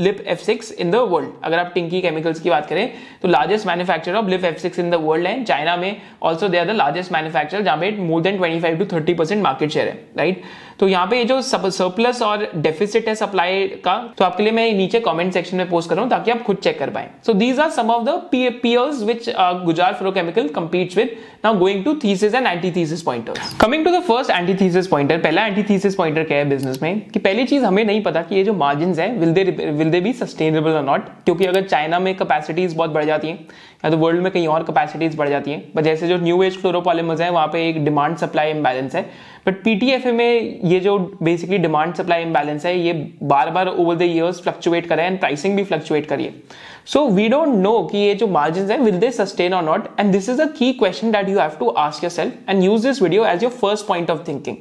lip F six in the world अगर आप टिंकी केमिकल्स की बात करें तो largest manufacturer of lip F six in the world and China में also they are the largest manufacture जहां पे more than twenty five to thirty percent market share है राइट right? तो यहाँ पे जो सरप्लस और डेफिसिट है सप्लाई का तो आपके लिए मैं नीचे कॉमेंट सेक्शन में पोस्ट कर रहा हूँ ताकि आप खुद चेक कर पाए so these are some of the PLs which Gujarat chemical competes with now going to to thesis and anti thesis pointer coming to the first anti thesis pointer पहला एंटी थीसिस पॉइंटर क्या है business में कि पहली चीज हमें नहीं पता कि ये जो मार्जिन है will they will they be sustainable और नॉट क्योंकि अगर चाइना में कैपेसिटीज बहुत बढ़ जाती है या तो वर्ल्ड में कहीं और कैपेसिटीज बढ़ जाती है बट जैसे जो न्यू एज फ्लोरोपॉलीमर्स है वहां पे एक डिमांड सप्लाई इम्बेलेंस है बट पीटीएफ में ये जो बेसिकली डिमांड सप्लाई इम्बेलेंस है ये बार बार ओवर द ईयर्स फ्लक्चुएट करें एंड प्राइसिंग भी फ्लक्चुएट करिए सो वी डोंट नो कि ये जो मार्जिन है विल दे सस्टेन और not and this is a key question that you have to ask yourself and use this video as your first point of thinking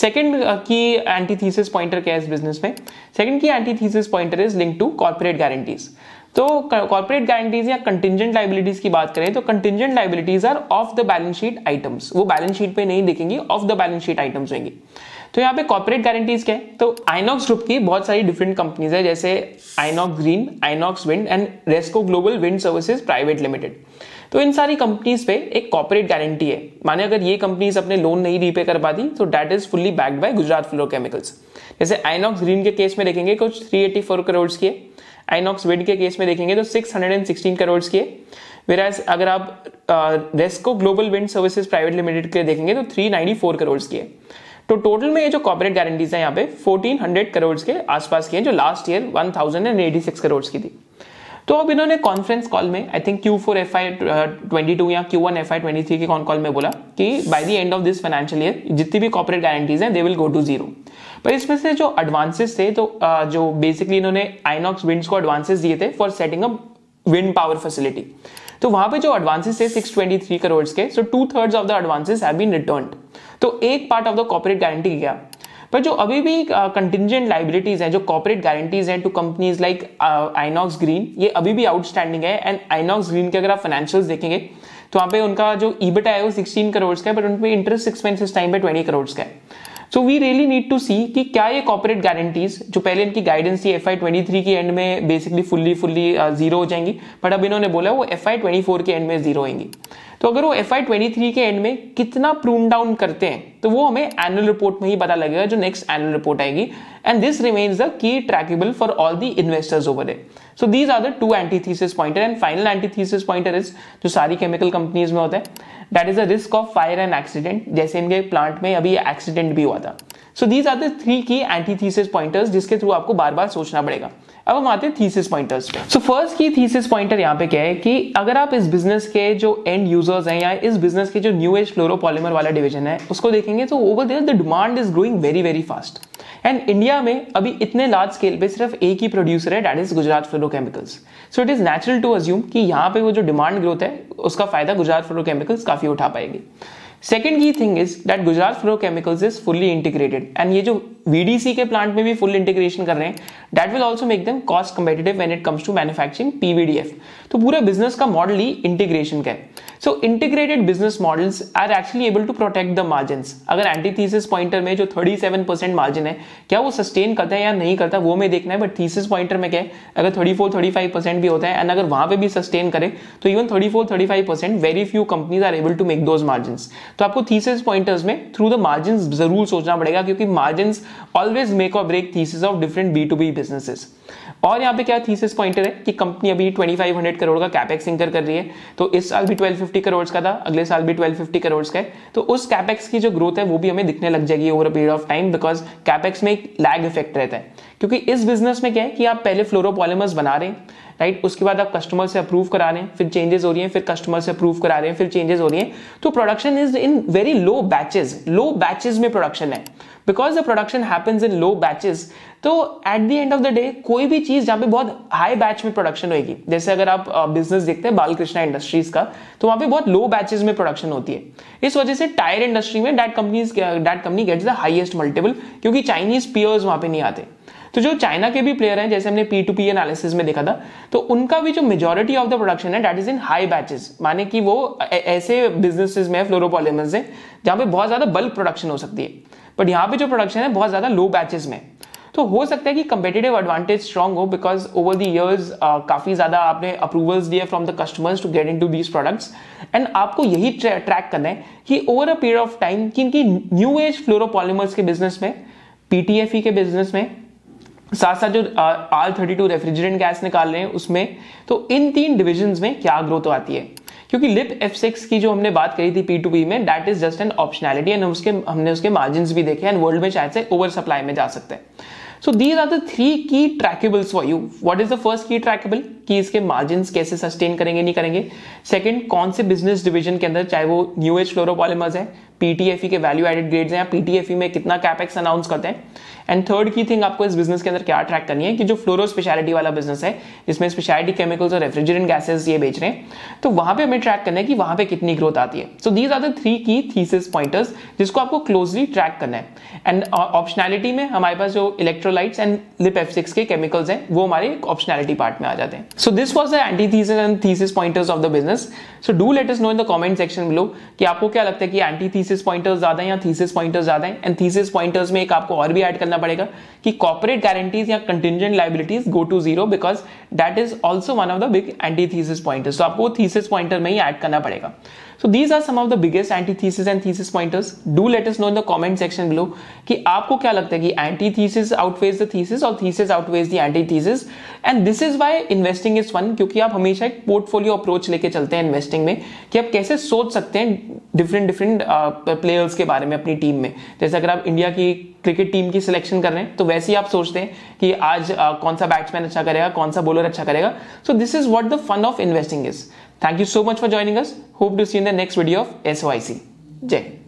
second key antithesis pointer क्या है इस business में second key antithesis pointer is link to corporate guarantees तो corporate guarantees या contingent liabilities की बात करें तो contingent liabilities are off the balance sheet items वो बैलेंस शीट पे नहीं दिखेंगी off the balance sheet items होंगे तो यहाँ पे कॉपोरेट गारंटीज क्या है तो आइनॉक्स ग्रुप की बहुत सारी डिफरेंट कंपनीज है जैसे Inox Green Inox Wind and Resco Global Wind Services Private Limited तो इन सारी कंपनीज पे एक कॉर्पोरेट गारंटी है माने अगर ये कंपनीज अपने लोन नहीं रीपे कर पाती तो debt is fully backed by Gujarat chemicals जैसे आइनॉक्स ग्रीन के केस में देखेंगे कुछ 384 करोड़ की है आइनॉक्स विंड के केस में देखेंगे तो 616 करोड़ की है वेर अगर आप Resco Global Wind Services Private Limited के देखेंगे तो 394 करोड़ की है तो टोटल में ये जो कॉपरेट गारंटीज है यहाँ पे 1400 करोड़ के आसपास की है जो लास्ट ईयर 1086 करोड़ की थी तो अब इन्होंने कॉन्फ्रेंस कॉल में I think Q four F I twenty two या क्यू वन एफ आई ट्वेंटी थ्री के कॉन कॉल में बोला कि by the end of this financial year जितनी भी कॉपरेट गारंटीज हैं they will go to zero पर इसमें से जो एडवांसेस थे तो uh, जो बेसिकली इन्होंने आइनॉक्स विंड्स को एडवांसेस दिए थे for setting up wind power facility तो वहां पे जो एडवांसेस थे सिक्स ट्वेंटी थ्री करोड़ के so two thirds of the advances have been returned तो एक part of the corporate guarantee गया पर जो अभी भी कंटिजेंट uh, लाइबिलिटीज हैं जो कॉर्पोरेट गारंटीज हैं to companies like Inox Green ये अभी भी आउटस्टैंडिंग है एंड आइनॉक्स ग्रीन के अगर आप फाइनेंशियल देखेंगे तो वहाँ पे उनका जो ईबट है वो सिक्सटीन करोड़ का है बट उनपे इंटरेस्ट एक्सपेंस इस टाइम पे ट्वेंटी करोड़ का है so we really need to see कि क्या ये कॉर्पोरेट गारंटीज जो पहले इनकी गाइडेंस थी एफ आई ट्वेंटी थ्री के एंड में बेसिकली फुल्ली फुल्ली जीरो हो जाएंगी बट अब इन्होंने बोला वो एफ आई ट्वेंटी फोर के एंड में जीरो होंगी तो अगर वो एफ आई के एंड में कितना प्रून डाउन करते हैं तो वो हमें एनुअल रिपोर्ट में ही पता लगेगा जो नेक्स्ट एनुअल रिपोर्ट आएगी and this remains the key trackable for all the investors over it so these are the two antithesis pointer and final antithesis pointer is जो सारी केमिकल कंपनीज में होता है that is the risk of fire and accident जैसे इनके plant में अभी accident भी हुआ था so these are the three key antithesis pointers जिसके थ्रू आपको बार बार सोचना पड़ेगा अब हम आते हैं थीसिस पॉइंटर्स पे so first key thesis pointer यहाँ पे क्या है कि अगर आप इस बिजनेस के जो एंड यूजर्स हैं या इस बिजनेस के जो न्यू एज फ्लोरोपॉलीमर वाला डिवीजन है उसको देखेंगे तो over there the demand is growing very very fast and India में अभी इतने लार्ज स्केल पे सिर्फ एक ही प्रोड्यूसर है that is Gujarat fluorochemicals so it is natural to assume कि यहाँ पे वो जो डिमांड ग्रोथ है उसका फायदा गुजरात फ्लोरोकेमिकल्स काफी उठा पाएगी second key thing is that Gujarat fluorochemicals is fully integrated and ये जो वीडीसी के प्लांट में भी फुल इंटीग्रेशन कर रहे हैं that will also make them cost competitive when it comes to manufacturing PVDF तो पूरा बिजनेस का मॉडल ही इंटीग्रेशन का है so integrated business models are actually able to protect the margin अगर एंटीथीसिस पॉइंटर में जो थर्टी सेवन परसेंट मार्जिन है क्या वो सस्टेन करता है या नहीं करता वो मैं देखना है बट थीसिस पॉइंटर में क्या है अगर thirty thirty four five percent भी होता है एंड अगर वहां पे भी सस्टेन करे तो even thirty thirty four five percent very few companies are able to make those margin तो आपको थीसिस पॉइंटर्स में थ्रू द मार्जिन जरूर सोचना पड़ेगा क्योंकि margin always make or break thesis of different B2B businesses. और यहाँ पे क्या थीसिस पॉइंटर है कि कंपनी अभी 2500 करोड़ का कैपेक्स इंकर कर रही है तो इस साल भी 1250 करोड़ का था अगले साल भी 1250 करोड़ का है तो उस कैपेक्स की जो ग्रोथ है वो भी हमें दिखने लग जाएगी over a period of time because capex में एक लैग इफेक्ट रहता है क्योंकि इस बिजनेस में क्या है कि आप पहले फ्लोरोपोलिमर्स बना रहे हैं राइट उसके बाद आप कस्टमर से अप्रूव करा रहे हैं फिर चेंजेस हो रही हैं फिर कस्टमर से अप्रूव करा रहे हैं फिर चेंजेस हो रही हैं तो production is in very low batches low batches में प्रोडक्शन है because the production happens in low batches तो at the end of the day कोई भी चीज जहां पे बहुत हाई बैच में प्रोडक्शन होगी जैसे अगर आप बिजनेस uh, देखते हैं बालकृष्णा इंडस्ट्रीज का तो वहां पे बहुत लो बैचेस में प्रोडक्शन होती है इस वजह से टायर इंडस्ट्री में that company that company gets the highest multiple क्योंकि चाइनीज पियर्स वहां पे नहीं आते तो जो चाइना के भी प्लेयर हैं जैसे हमने पी टू पी एनालिसिस में देखा था तो उनका भी जो मेजोरिटी ऑफ द प्रोडक्शन है that is in high batches माने कि वो ऐसे बिजनेसेस में फ्लोरोपोलिमर्स है जहां पे बहुत ज्यादा बल्क प्रोडक्शन हो सकती है बट यहाँ पे जो प्रोडक्शन है बहुत ज्यादा लो बैचेस में तो हो सकता है कि कंपेटेटिव एडवांटेज स्ट्रांग हो बिकॉज ओवर द ईयर्स काफ़ी ज़्यादा आपने अप्रूवल्स दिए from the customers to get in to these products and आपको यही ट्रैक करना है कि over a period of time कि इनकी न्यू एज फ्लोरोपॉलीमर्स के बिजनेस में पीटीएफ e के बिजनेस में साथ साथ जो R thirty two refrigerant gas निकाल रहे हैं उसमें तो इन तीन डिविजन में क्या ग्रोथ आती है क्योंकि लिप एफ सिक्स की जो हमने बात करी थी पी टू पी में that is just an optionality and उसके हमने उसके मार्जिन भी देखे एंड वर्ल्ड में शायद से ओवर सप्लाई में जा सकते हैं So these are the three key trackables for you. What is the first key trackable? कि इसके मार्जिन कैसे सस्टेन करेंगे नहीं करेंगे सेकंड कौन से बिजनेस डिवीजन के अंदर चाहे वो न्यू एज फ्लोरोपॉलीमर्स है पीटीएफई के वैल्यू एडेड ग्रेड्स हैं या पीटीएफई e में कितना कैपेक्स अनाउंस करते हैं एंड थर्ड की थिंग आपको इस बिजनेस के अंदर क्या अट्रैक्ट करनी है कि जो फ्लोरो स्पेशलिटी वाला बिजनेस है जिसमें स्पेशलिटी केमिकल्स और रेफ्रिजरेंट गैसेस ये बेच रहे हैं तो वहां पे हमें ट्रैक करना है कि वहां पे कितनी ग्रोथ आती है so these are the three key thesis pointers जिसको आपको क्लोजली ट्रैक करना है एंड ऑप्शनैलिटी uh, में हमारे पास जो इलेक्ट्रोलाइट्स एंड लिप एफ के केमिकल्स हैं वो हमारे ऑप्शनैलिटी पार्ट में आ जाते हैं so this was the antithesis and thesis pointers of the business so do let us know in the comment section below कि आपको क्या लगता है कि एंटी थीसिस पॉइंटर्स ज्यादा है या थीसिस पॉइंटर्स ज्यादा है एंड थीसिस पॉइंटर्स में एक आपको और भी एड करना पड़ेगा कि कॉपरेट गारंटीज या contingent liabilities go to zero because that is also one of the big anti antithesis pointers तो आपको थीसिस पॉइंटर में ही एड करना पड़ेगा so these are some of the biggest anti thesis and thesis pointers do let us know in the comment section below कि आपको क्या लगता है कि anti thesis outweighs the thesis और thesis outweighs the anti thesis and this is why investing is one क्योंकि आप हमेशा एक पोर्टफोलियो अप्रोच लेके चलते हैं इन्वेस्टिंग में कि आप कैसे सोच सकते हैं डिफरेंट डिफरेंट प्लेयर्स के बारे में अपनी टीम में जैसे अगर आप इंडिया की क्रिकेट टीम की सिलेक्शन कर रहे हैं तो वैसे ही आप सोचते हैं कि आज uh, कौन सा बैट्समैन अच्छा करेगा कौन सा बॉलर अच्छा करेगा so this is what the fun of investing is Thank you so much for joining us. Hope to see you in the next video of SYC. Jai.